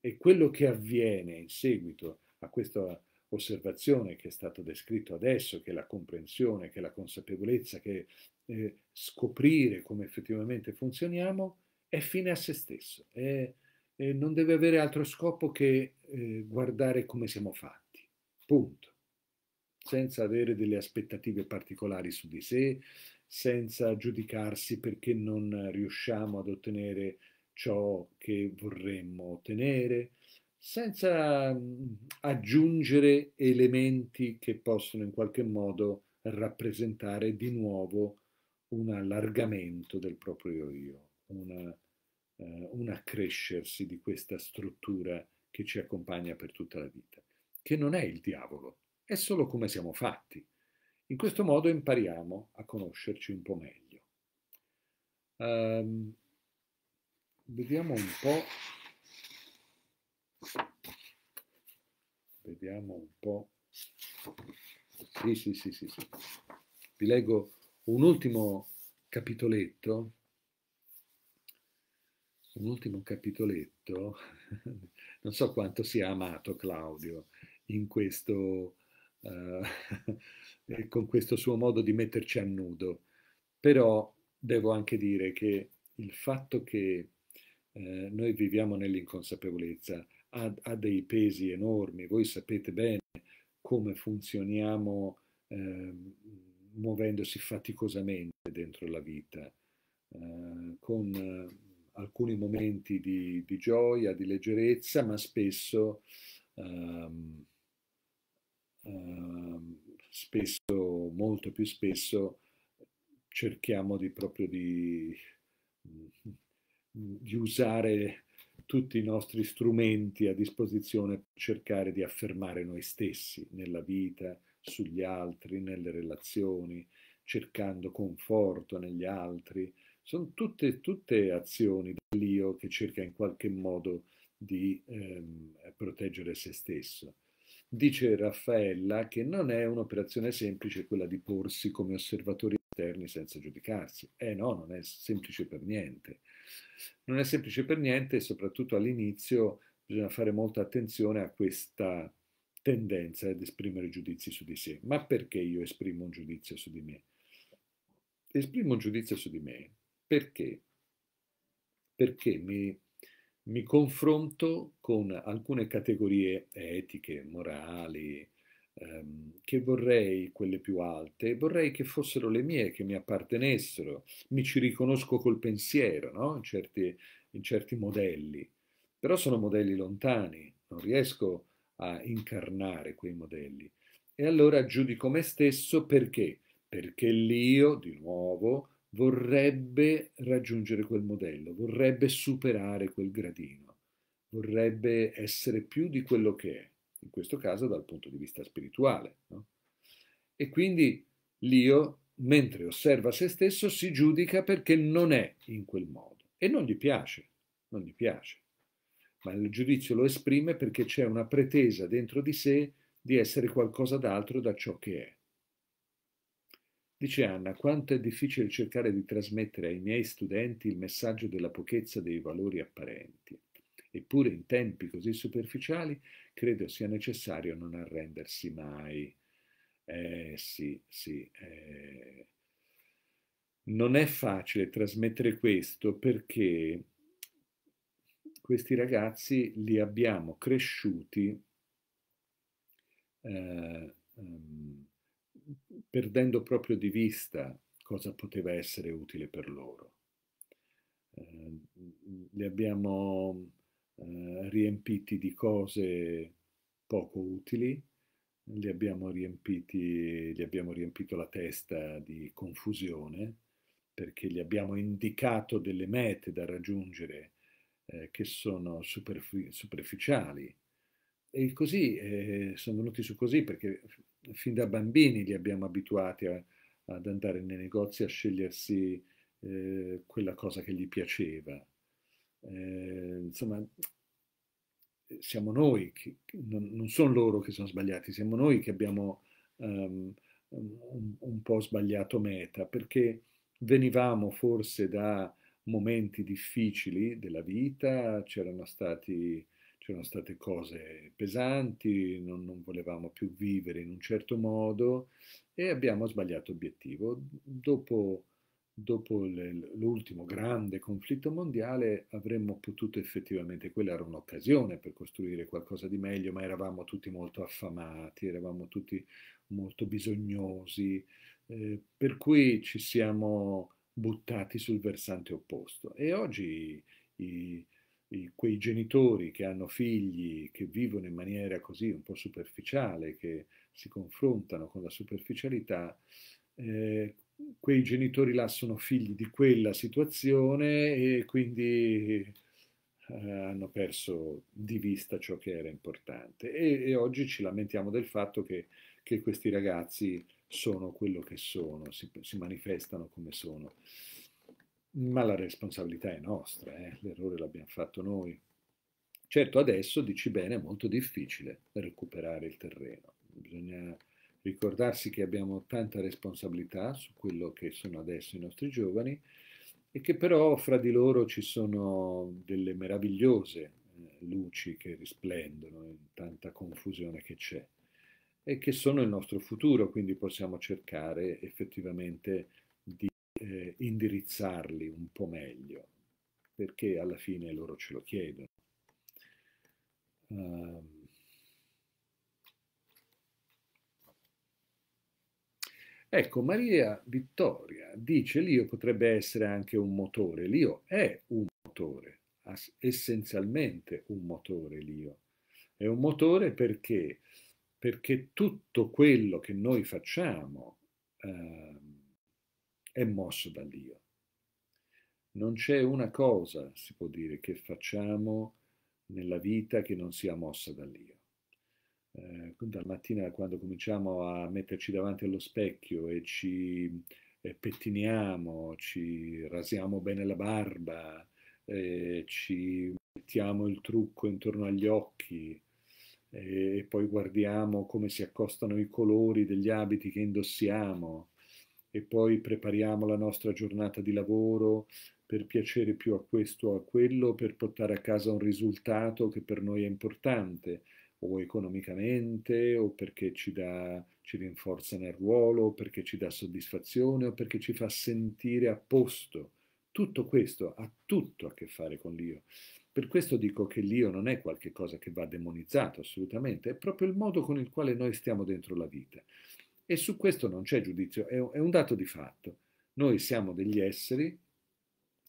e quello che avviene in seguito a questa osservazione che è stato descritto adesso, che è la comprensione, che è la consapevolezza, che è eh, scoprire come effettivamente funzioniamo, è fine a se stesso, è, eh, non deve avere altro scopo che eh, guardare come siamo fatti, punto, senza avere delle aspettative particolari su di sé, senza giudicarsi perché non riusciamo ad ottenere ciò che vorremmo ottenere, senza mm, aggiungere elementi che possono in qualche modo rappresentare di nuovo un allargamento del proprio io, una, eh, un accrescersi di questa struttura che ci accompagna per tutta la vita, che non è il diavolo, è solo come siamo fatti. In questo modo impariamo a conoscerci un po' meglio. Um, vediamo un po' vediamo un po'. Sì, sì, sì, sì, sì. Vi leggo un ultimo capitoletto, un ultimo capitoletto, <laughs> non so quanto sia amato Claudio in questo, uh, <laughs> con questo suo modo di metterci a nudo, però devo anche dire che il fatto che eh, noi viviamo nell'inconsapevolezza ha, ha dei pesi enormi, voi sapete bene come funzioniamo eh, muovendosi faticosamente dentro la vita, eh, con eh, alcuni momenti di, di, gioia, di leggerezza, ma spesso, ehm, ehm, spesso, molto più spesso, cerchiamo di proprio di, di usare tutti i nostri strumenti a disposizione per cercare di affermare noi stessi nella vita, sugli altri, nelle relazioni, cercando conforto negli altri. Sono tutte, tutte azioni dell'io che cerca in qualche modo di ehm, proteggere se stesso. Dice Raffaella che non è un'operazione semplice quella di porsi come osservatori esterni senza giudicarsi. Eh no, non è semplice per niente non è semplice per niente e soprattutto all'inizio bisogna fare molta attenzione a questa tendenza ad esprimere giudizi su di sé. Ma perché io esprimo un giudizio su di me? Esprimo un giudizio su di me perché, perché mi, mi confronto con alcune categorie etiche, morali, ehm, che vorrei quelle più alte, vorrei che fossero le mie, che mi appartenessero, mi ci riconosco col pensiero, no? in, certi, in certi modelli, però sono modelli lontani, non riesco a incarnare quei modelli. E allora giudico me stesso perché? Perché l'io, di nuovo, vorrebbe raggiungere quel modello, vorrebbe superare quel gradino, vorrebbe essere più di quello che è in questo caso dal punto di vista spirituale. No? E quindi l'io, mentre osserva se stesso, si giudica perché non è in quel modo e non gli piace, non gli piace. Ma il giudizio lo esprime perché c'è una pretesa dentro di sé di essere qualcosa d'altro da ciò che è. Dice Anna, quanto è difficile cercare di trasmettere ai miei studenti il messaggio della pochezza dei valori apparenti. Eppure in tempi così superficiali credo sia necessario non arrendersi mai. Eh sì, sì. Eh. Non è facile trasmettere questo perché questi ragazzi li abbiamo cresciuti eh, um, perdendo proprio di vista cosa poteva essere utile per loro. Eh, li abbiamo eh, riempiti di cose poco utili, li abbiamo, riempiti, gli abbiamo riempito la testa di confusione perché gli abbiamo indicato delle mete da raggiungere eh, che sono superf- superficiali. E così eh, sono venuti su così perché fin da bambini li abbiamo abituati a, ad andare nei negozi a scegliersi eh, quella cosa che gli piaceva. Ehm, insomma, siamo noi, che, non, non, sono loro che sono sbagliati, siamo noi che abbiamo um, un, un, po' sbagliato meta, perché venivamo forse da momenti difficili della vita, c'erano stati c'erano state cose pesanti, non, non, volevamo più vivere in un certo modo e abbiamo sbagliato obiettivo. Dopo dopo l'ultimo grande conflitto mondiale avremmo potuto effettivamente, quella era un'occasione per costruire qualcosa di meglio, ma eravamo tutti molto affamati, eravamo tutti molto bisognosi, eh, per cui ci siamo buttati sul versante opposto. E oggi i, i, quei genitori che hanno figli, che vivono in maniera così un po' superficiale, che si confrontano con la superficialità, eh, quei genitori là sono figli di quella situazione e quindi eh, hanno perso di vista ciò che era importante. E, e oggi ci lamentiamo del fatto che, che, questi ragazzi sono quello che sono, si, si manifestano come sono. Ma la responsabilità è nostra, eh? l'errore l'abbiamo fatto noi. Certo, adesso, dici bene, è molto difficile recuperare il terreno. Bisogna ricordarsi che abbiamo tanta responsabilità su quello che sono adesso i nostri giovani e che però fra di loro ci sono delle meravigliose eh, luci che risplendono in eh, tanta confusione che c'è e che sono il nostro futuro, quindi possiamo cercare effettivamente di eh, indirizzarli un po' meglio, perché alla fine loro ce lo chiedono. Uh, Ecco, Maria Vittoria dice l'io potrebbe essere anche un motore, l'io è un motore, essenzialmente un motore l'io. È un motore perché? Perché tutto quello che noi facciamo eh, è mosso dall'io. Non c'è una cosa, si può dire, che facciamo nella vita che non sia mossa dall'io eh, dalla mattina quando cominciamo a metterci davanti allo specchio e ci eh, pettiniamo, ci rasiamo bene la barba, eh, ci mettiamo il trucco intorno agli occhi eh, e poi guardiamo come si accostano i colori degli abiti che indossiamo e poi prepariamo la nostra giornata di lavoro per piacere più a questo o a quello, per portare a casa un risultato che per noi è importante o economicamente o perché ci, dà, ci rinforza nel ruolo, o perché ci dà soddisfazione o perché ci fa sentire a posto. Tutto questo ha tutto a che fare con l'io. Per questo dico che l'io non è qualcosa che va demonizzato assolutamente, è proprio il modo con il quale noi stiamo dentro la vita. E su questo non c'è giudizio, è un dato di fatto. Noi siamo degli esseri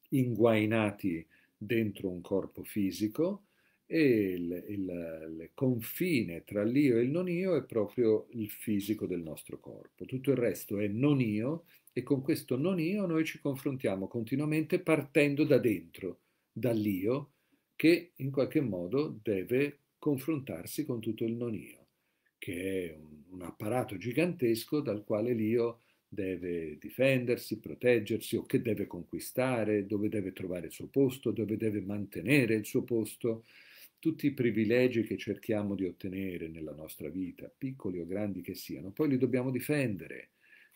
inguainati dentro un corpo fisico, e il, il, il, confine tra l'io e il non io è proprio il fisico del nostro corpo, tutto il resto è non io e con questo non io noi ci confrontiamo continuamente partendo da dentro, dall'io che in qualche modo deve confrontarsi con tutto il non io, che è un, un apparato gigantesco dal quale l'io deve difendersi, proteggersi o che deve conquistare, dove deve trovare il suo posto, dove deve mantenere il suo posto tutti i privilegi che cerchiamo di ottenere nella nostra vita, piccoli o grandi che siano, poi li dobbiamo difendere.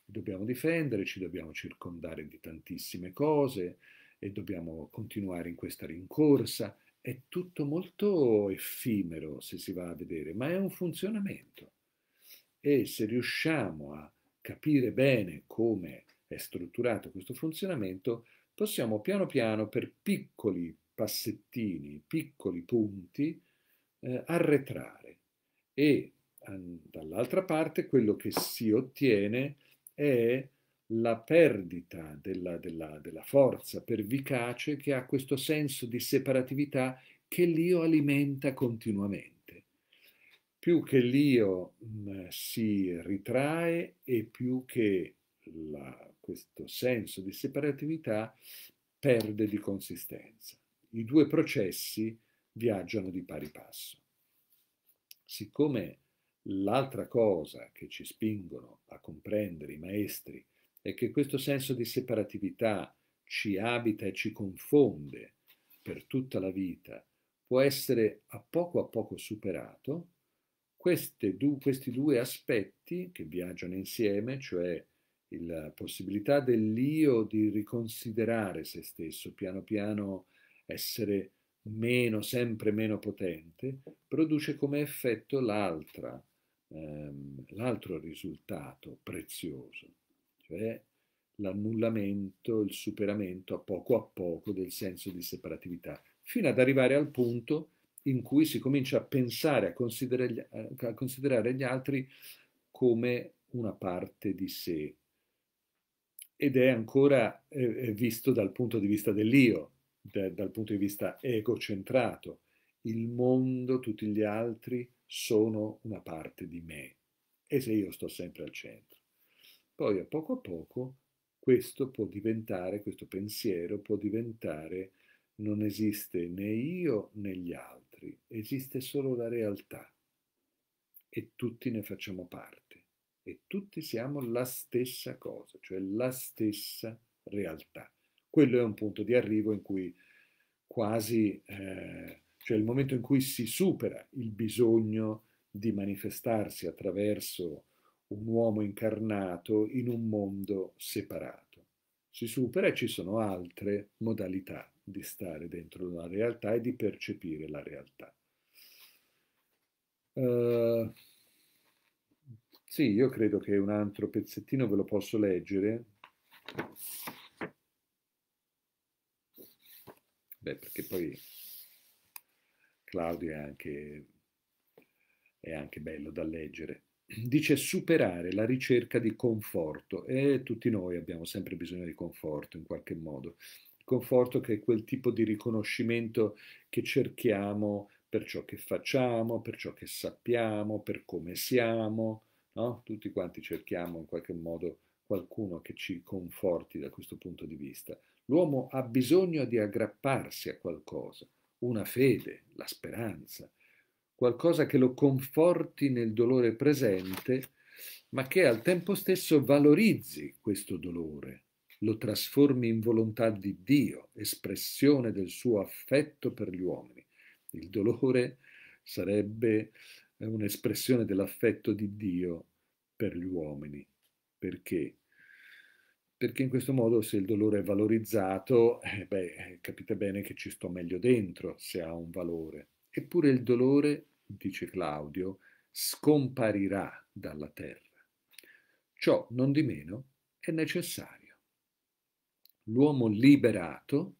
Li dobbiamo difendere, ci dobbiamo circondare di tantissime cose e dobbiamo continuare in questa rincorsa. È tutto molto effimero se si va a vedere, ma è un funzionamento. E se riusciamo a capire bene come è strutturato questo funzionamento, possiamo piano piano per piccoli passettini, piccoli punti, eh, arretrare e dall'altra parte quello che si ottiene è la perdita della, della, della forza pervicace che ha questo senso di separatività che l'io alimenta continuamente. Più che l'io mm, si ritrae e più che la, questo senso di separatività perde di consistenza i due processi viaggiano di pari passo. Siccome l'altra cosa che ci spingono a comprendere i maestri è che questo senso di separatività ci abita e ci confonde per tutta la vita, può essere a poco a poco superato, du questi due aspetti che viaggiano insieme, cioè la possibilità dell'io di riconsiderare se stesso piano piano essere meno, sempre meno potente, produce come effetto l'altra, ehm, l'altro risultato prezioso, cioè l'annullamento, il superamento a poco a poco del senso di separatività, fino ad arrivare al punto in cui si comincia a pensare, a, considerare, a considerare gli altri come una parte di sé ed è ancora eh, visto dal punto di vista dell'io, da, dal punto di vista egocentrato. Il mondo, tutti gli altri sono una parte di me e se io sto sempre al centro. Poi a poco a poco questo può diventare, questo pensiero può diventare non esiste né io né gli altri, esiste solo la realtà e tutti ne facciamo parte e tutti siamo la stessa cosa, cioè la stessa realtà quello è un punto di arrivo in cui quasi, eh, cioè il momento in cui si supera il bisogno di manifestarsi attraverso un uomo incarnato in un mondo separato. Si supera e ci sono altre modalità di stare dentro la realtà e di percepire la realtà. Uh, sì, io credo che un altro pezzettino ve lo posso leggere. Beh, perché poi Claudio è anche, è anche bello da leggere. Dice superare la ricerca di conforto e tutti noi abbiamo sempre bisogno di conforto in qualche modo. conforto che è quel tipo di riconoscimento che cerchiamo per ciò che facciamo, per ciò che sappiamo, per come siamo, no? Tutti quanti cerchiamo in qualche modo qualcuno che ci conforti da questo punto di vista. L'uomo ha bisogno di aggrapparsi a qualcosa, una fede, la speranza, qualcosa che lo conforti nel dolore presente, ma che al tempo stesso valorizzi questo dolore, lo trasformi in volontà di Dio, espressione del suo affetto per gli uomini. Il dolore sarebbe un'espressione dell'affetto di Dio per gli uomini, perché perché in questo modo se il dolore è valorizzato, eh beh, capite bene che ci sto meglio dentro se ha un valore. Eppure il dolore, dice Claudio, scomparirà dalla terra. Ciò, non di meno, è necessario. L'uomo liberato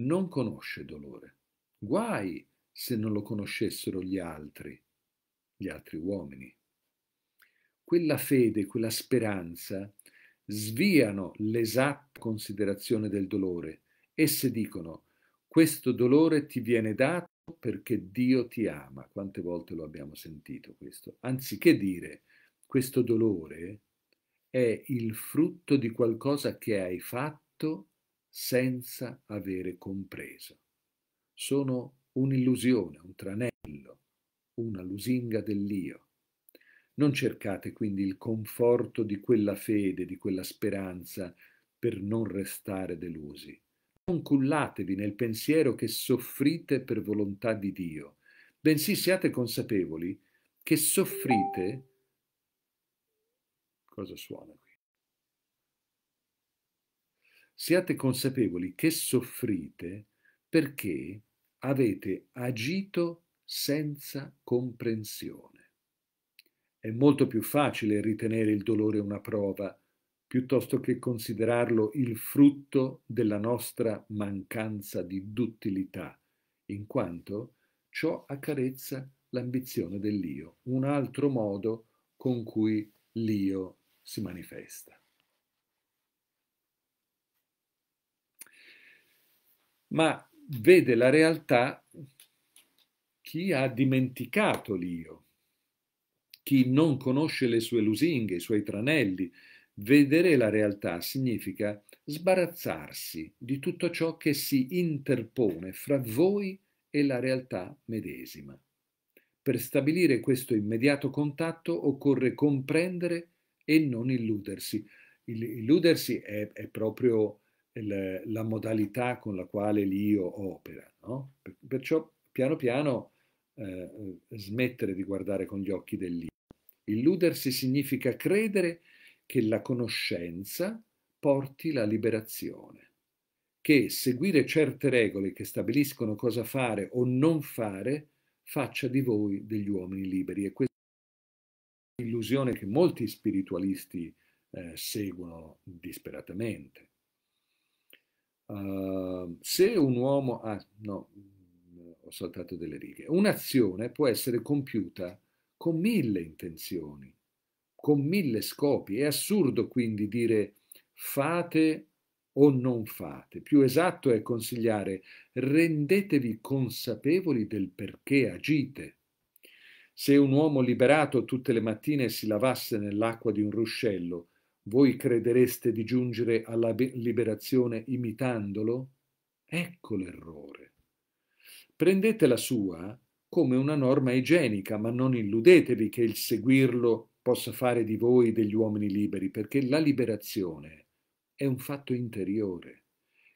non conosce dolore. Guai se non lo conoscessero gli altri, gli altri uomini. Quella fede, quella speranza sviano l'esatta considerazione del dolore. Esse dicono, questo dolore ti viene dato perché Dio ti ama. Quante volte lo abbiamo sentito questo? Anziché dire, questo dolore è il frutto di qualcosa che hai fatto senza avere compreso. Sono un'illusione, un tranello, una lusinga dell'io. Non cercate quindi il conforto di quella fede, di quella speranza, per non restare delusi. Non cullatevi nel pensiero che soffrite per volontà di Dio, bensì siate consapevoli che soffrite... Cosa suona qui? Siate consapevoli che soffrite perché avete agito senza comprensione. È molto più facile ritenere il dolore una prova piuttosto che considerarlo il frutto della nostra mancanza di duttilità, in quanto ciò accarezza l'ambizione dell'io, un altro modo con cui l'io si manifesta. Ma vede la realtà chi ha dimenticato l'io, chi non conosce le sue lusinghe, i suoi tranelli. Vedere la realtà significa sbarazzarsi di tutto ciò che si interpone fra voi e la realtà medesima. Per stabilire questo immediato contatto occorre comprendere e non illudersi. Illudersi è, è proprio la modalità con la quale l'io opera. No? Perciò piano piano eh, smettere di guardare con gli occhi dell'io. Illudersi significa credere che la conoscenza porti la liberazione, che seguire certe regole che stabiliscono cosa fare o non fare faccia di voi degli uomini liberi. E questa è un'illusione che molti spiritualisti eh, seguono disperatamente. Uh, se un uomo ah, no, mm, ho saltato delle righe, un'azione può essere compiuta con mille intenzioni, con mille scopi. È assurdo quindi dire fate o non fate. Più esatto è consigliare rendetevi consapevoli del perché agite. Se un uomo liberato tutte le mattine si lavasse nell'acqua di un ruscello, voi credereste di giungere alla liberazione imitandolo? Ecco l'errore. Prendete la sua come una norma igienica, ma non illudetevi che il seguirlo possa fare di voi degli uomini liberi, perché la liberazione è un fatto interiore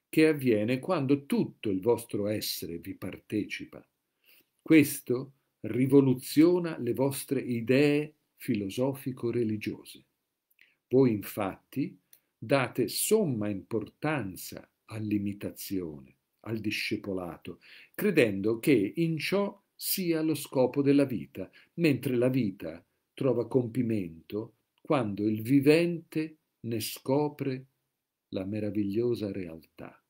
che avviene quando tutto il vostro essere vi partecipa. Questo rivoluziona le vostre idee filosofico-religiose. Voi infatti date somma importanza all'imitazione, al discepolato, credendo che in ciò sia lo scopo della vita, mentre la vita trova compimento quando il vivente ne scopre la meravigliosa realtà,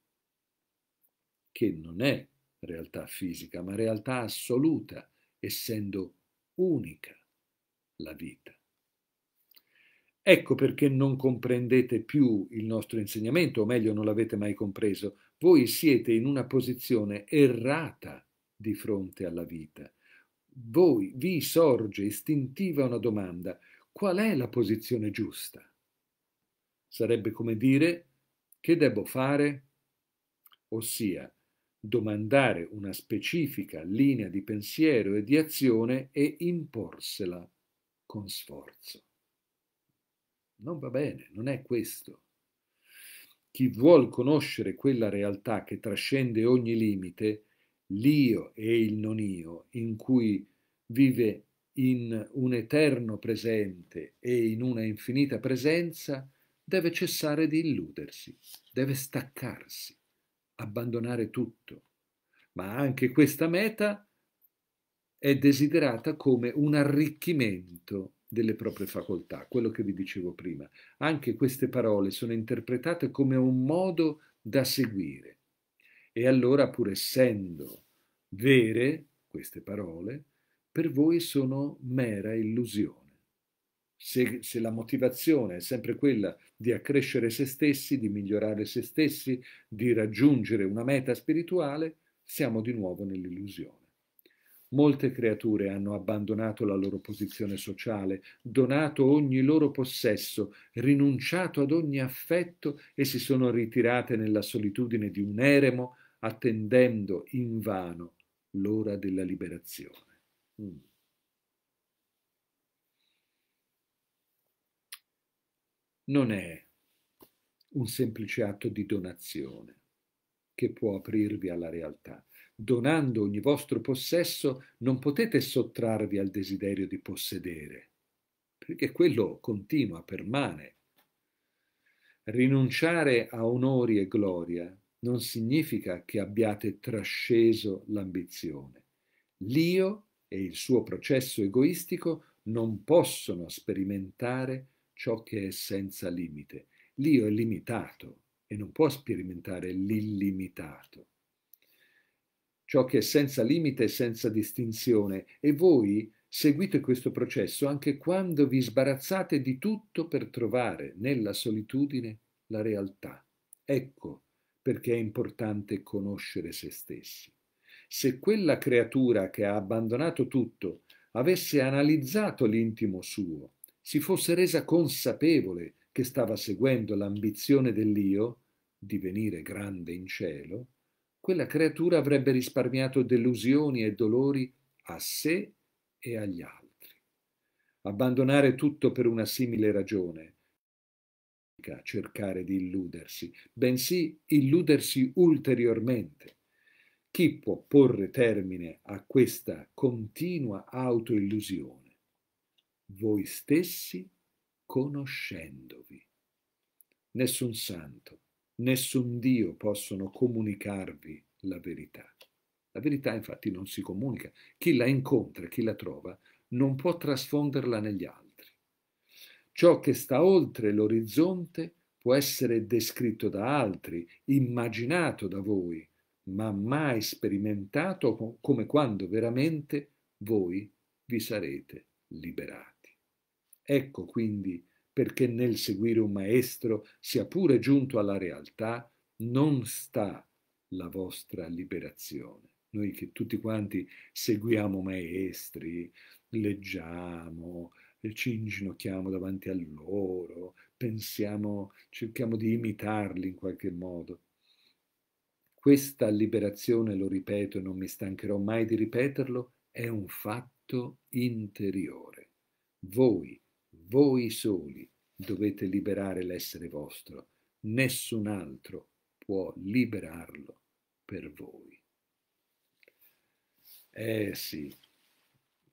che non è realtà fisica, ma realtà assoluta, essendo unica la vita. Ecco perché non comprendete più il nostro insegnamento, o meglio non l'avete mai compreso. Voi siete in una posizione errata di fronte alla vita. Voi vi sorge istintiva una domanda, qual è la posizione giusta? Sarebbe come dire che devo fare? Ossia, domandare una specifica linea di pensiero e di azione e imporsela con sforzo. Non va bene, non è questo. Chi vuol conoscere quella realtà che trascende ogni limite, l'io e il non io, in cui vive in un eterno presente e in una infinita presenza, deve cessare di illudersi, deve staccarsi, abbandonare tutto. Ma anche questa meta è desiderata come un arricchimento delle proprie facoltà, quello che vi dicevo prima. Anche queste parole sono interpretate come un modo da seguire, e allora, pur essendo vere queste parole, per voi sono mera illusione. Se, se, la motivazione è sempre quella di accrescere se stessi, di migliorare se stessi, di raggiungere una meta spirituale, siamo di nuovo nell'illusione. Molte creature hanno abbandonato la loro posizione sociale, donato ogni loro possesso, rinunciato ad ogni affetto e si sono ritirate nella solitudine di un eremo attendendo invano l'ora della liberazione. Mm. Non è un semplice atto di donazione che può aprirvi alla realtà. Donando ogni vostro possesso non potete sottrarvi al desiderio di possedere, perché quello continua, permane. Rinunciare a onori e gloria non significa che abbiate trasceso l'ambizione. L'io e il suo processo egoistico non possono sperimentare ciò che è senza limite. L'io è limitato e non può sperimentare l'illimitato. Ciò che è senza limite è senza distinzione e voi seguite questo processo anche quando vi sbarazzate di tutto per trovare nella solitudine la realtà. Ecco perché è importante conoscere se stessi. Se quella creatura che ha abbandonato tutto avesse analizzato l'intimo suo, si fosse resa consapevole che stava seguendo l'ambizione dell'io, divenire grande in cielo, quella creatura avrebbe risparmiato delusioni e dolori a sé e agli altri. Abbandonare tutto per una simile ragione cercare di illudersi, bensì illudersi ulteriormente. Chi può porre termine a questa continua autoillusione? Voi stessi conoscendovi. Nessun santo, nessun Dio possono comunicarvi la verità. La verità infatti non si comunica. Chi la incontra, chi la trova, non può trasfonderla negli altri Ciò che sta oltre l'orizzonte può essere descritto da altri, immaginato da voi, ma mai sperimentato come quando veramente voi vi sarete liberati. Ecco quindi perché nel seguire un maestro, sia pure giunto alla realtà, non sta la vostra liberazione. Noi che tutti quanti seguiamo maestri, leggiamo, ci inginocchiamo davanti a loro, pensiamo, cerchiamo di imitarli in qualche modo. Questa liberazione, lo ripeto e non mi stancherò mai di ripeterlo, è un fatto interiore. Voi, voi soli, dovete liberare l'essere vostro. Nessun altro può liberarlo per voi. Eh sì,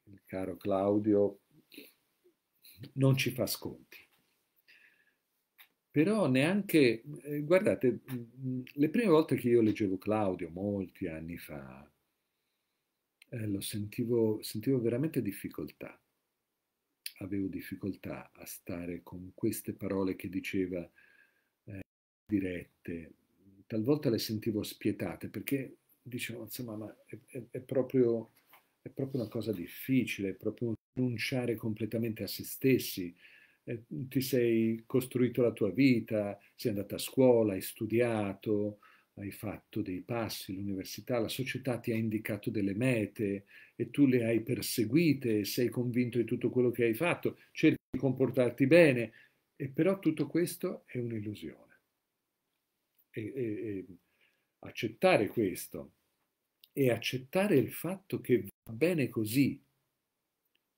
il caro Claudio non ci fa sconti. Però neanche, eh, guardate, mm, le prime volte che io leggevo Claudio, molti anni fa, eh, lo sentivo, sentivo veramente difficoltà. Avevo difficoltà a stare con queste parole che diceva eh, dirette. Talvolta le sentivo spietate perché dicevo, insomma, ma è, è, è, proprio, è proprio una cosa difficile, è proprio un rinunciare completamente a se stessi, eh, ti sei costruito la tua vita, sei andato a scuola, hai studiato, hai fatto dei passi, l'università, la società ti ha indicato delle mete e tu le hai perseguite, sei convinto di tutto quello che hai fatto, cerchi di comportarti bene, e però tutto questo è un'illusione. E, e, e accettare questo e accettare il fatto che va bene così,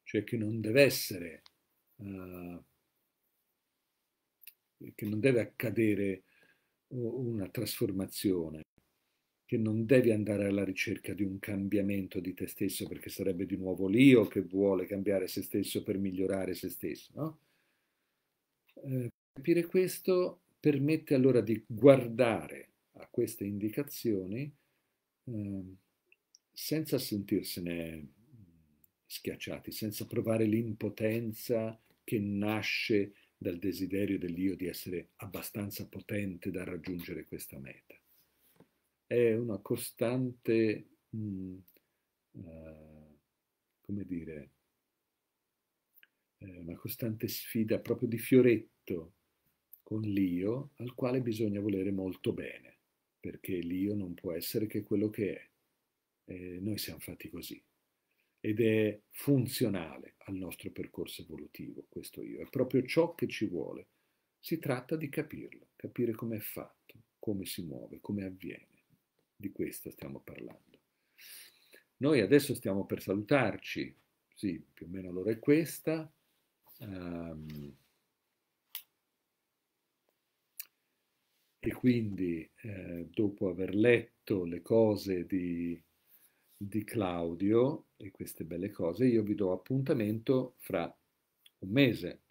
cioè che non deve essere, uh, che non deve accadere una trasformazione, che non devi andare alla ricerca di un cambiamento di te stesso perché sarebbe di nuovo l'io che vuole cambiare se stesso per migliorare se stesso. No? Eh, capire questo permette allora di guardare a queste indicazioni eh, senza sentirsene schiacciati, senza provare l'impotenza che nasce dal desiderio dell'io di essere abbastanza potente da raggiungere questa meta. È una costante, mh, mm, eh, uh, come dire, una costante sfida proprio di fioretto con l'io al quale bisogna volere molto bene, perché l'io non può essere che quello che è. E noi siamo fatti così ed è funzionale al nostro percorso evolutivo, questo io. È proprio ciò che ci vuole. Si tratta di capirlo, capire come è fatto, come si muove, come avviene. Di questo stiamo parlando. Noi adesso stiamo per salutarci, sì, più o meno l'ora è questa. Um, e quindi eh, dopo aver letto le cose di di Claudio e queste belle cose, io vi do appuntamento fra un mese,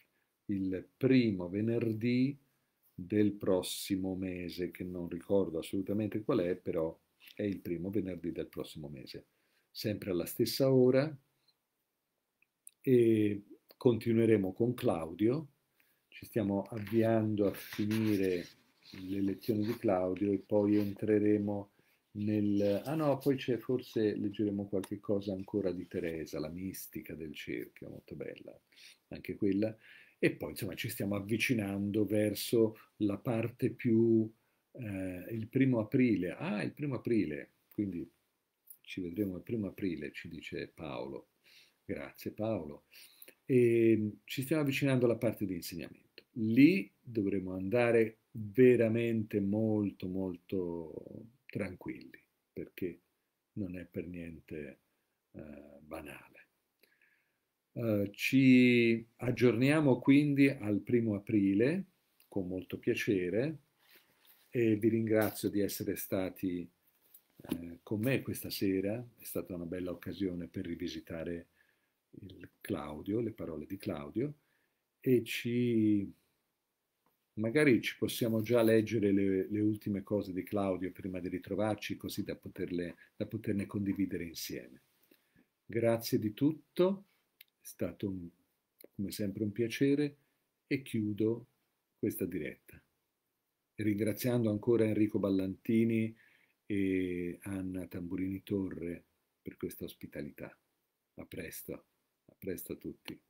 il primo venerdì del prossimo mese, che non ricordo assolutamente qual è, però è il primo venerdì del prossimo mese, sempre alla stessa ora e continueremo con Claudio, ci stiamo avviando a finire le lezioni di Claudio e poi entreremo nel... Ah no, poi c'è forse leggeremo qualche cosa ancora di Teresa, la mistica del cerchio, molto bella anche quella. E poi insomma ci stiamo avvicinando verso la parte più eh, il primo aprile. Ah, il primo aprile, quindi ci vedremo il primo aprile, ci dice Paolo. Grazie Paolo. E ci stiamo avvicinando alla parte di insegnamento. Lì dovremo andare veramente molto molto tranquilli, perché non è per niente eh, banale. Eh, ci aggiorniamo quindi al primo aprile con molto piacere e vi ringrazio di essere stati eh, con me questa sera, è stata una bella occasione per rivisitare il Claudio, le parole di Claudio e ci Magari ci possiamo già leggere le, le ultime cose di Claudio prima di ritrovarci, così da, poterle, da poterne condividere insieme. Grazie di tutto, è stato un, come sempre un piacere e chiudo questa diretta. Ringraziando ancora Enrico Ballantini e Anna Tamburini Torre per questa ospitalità. A presto, a presto a tutti.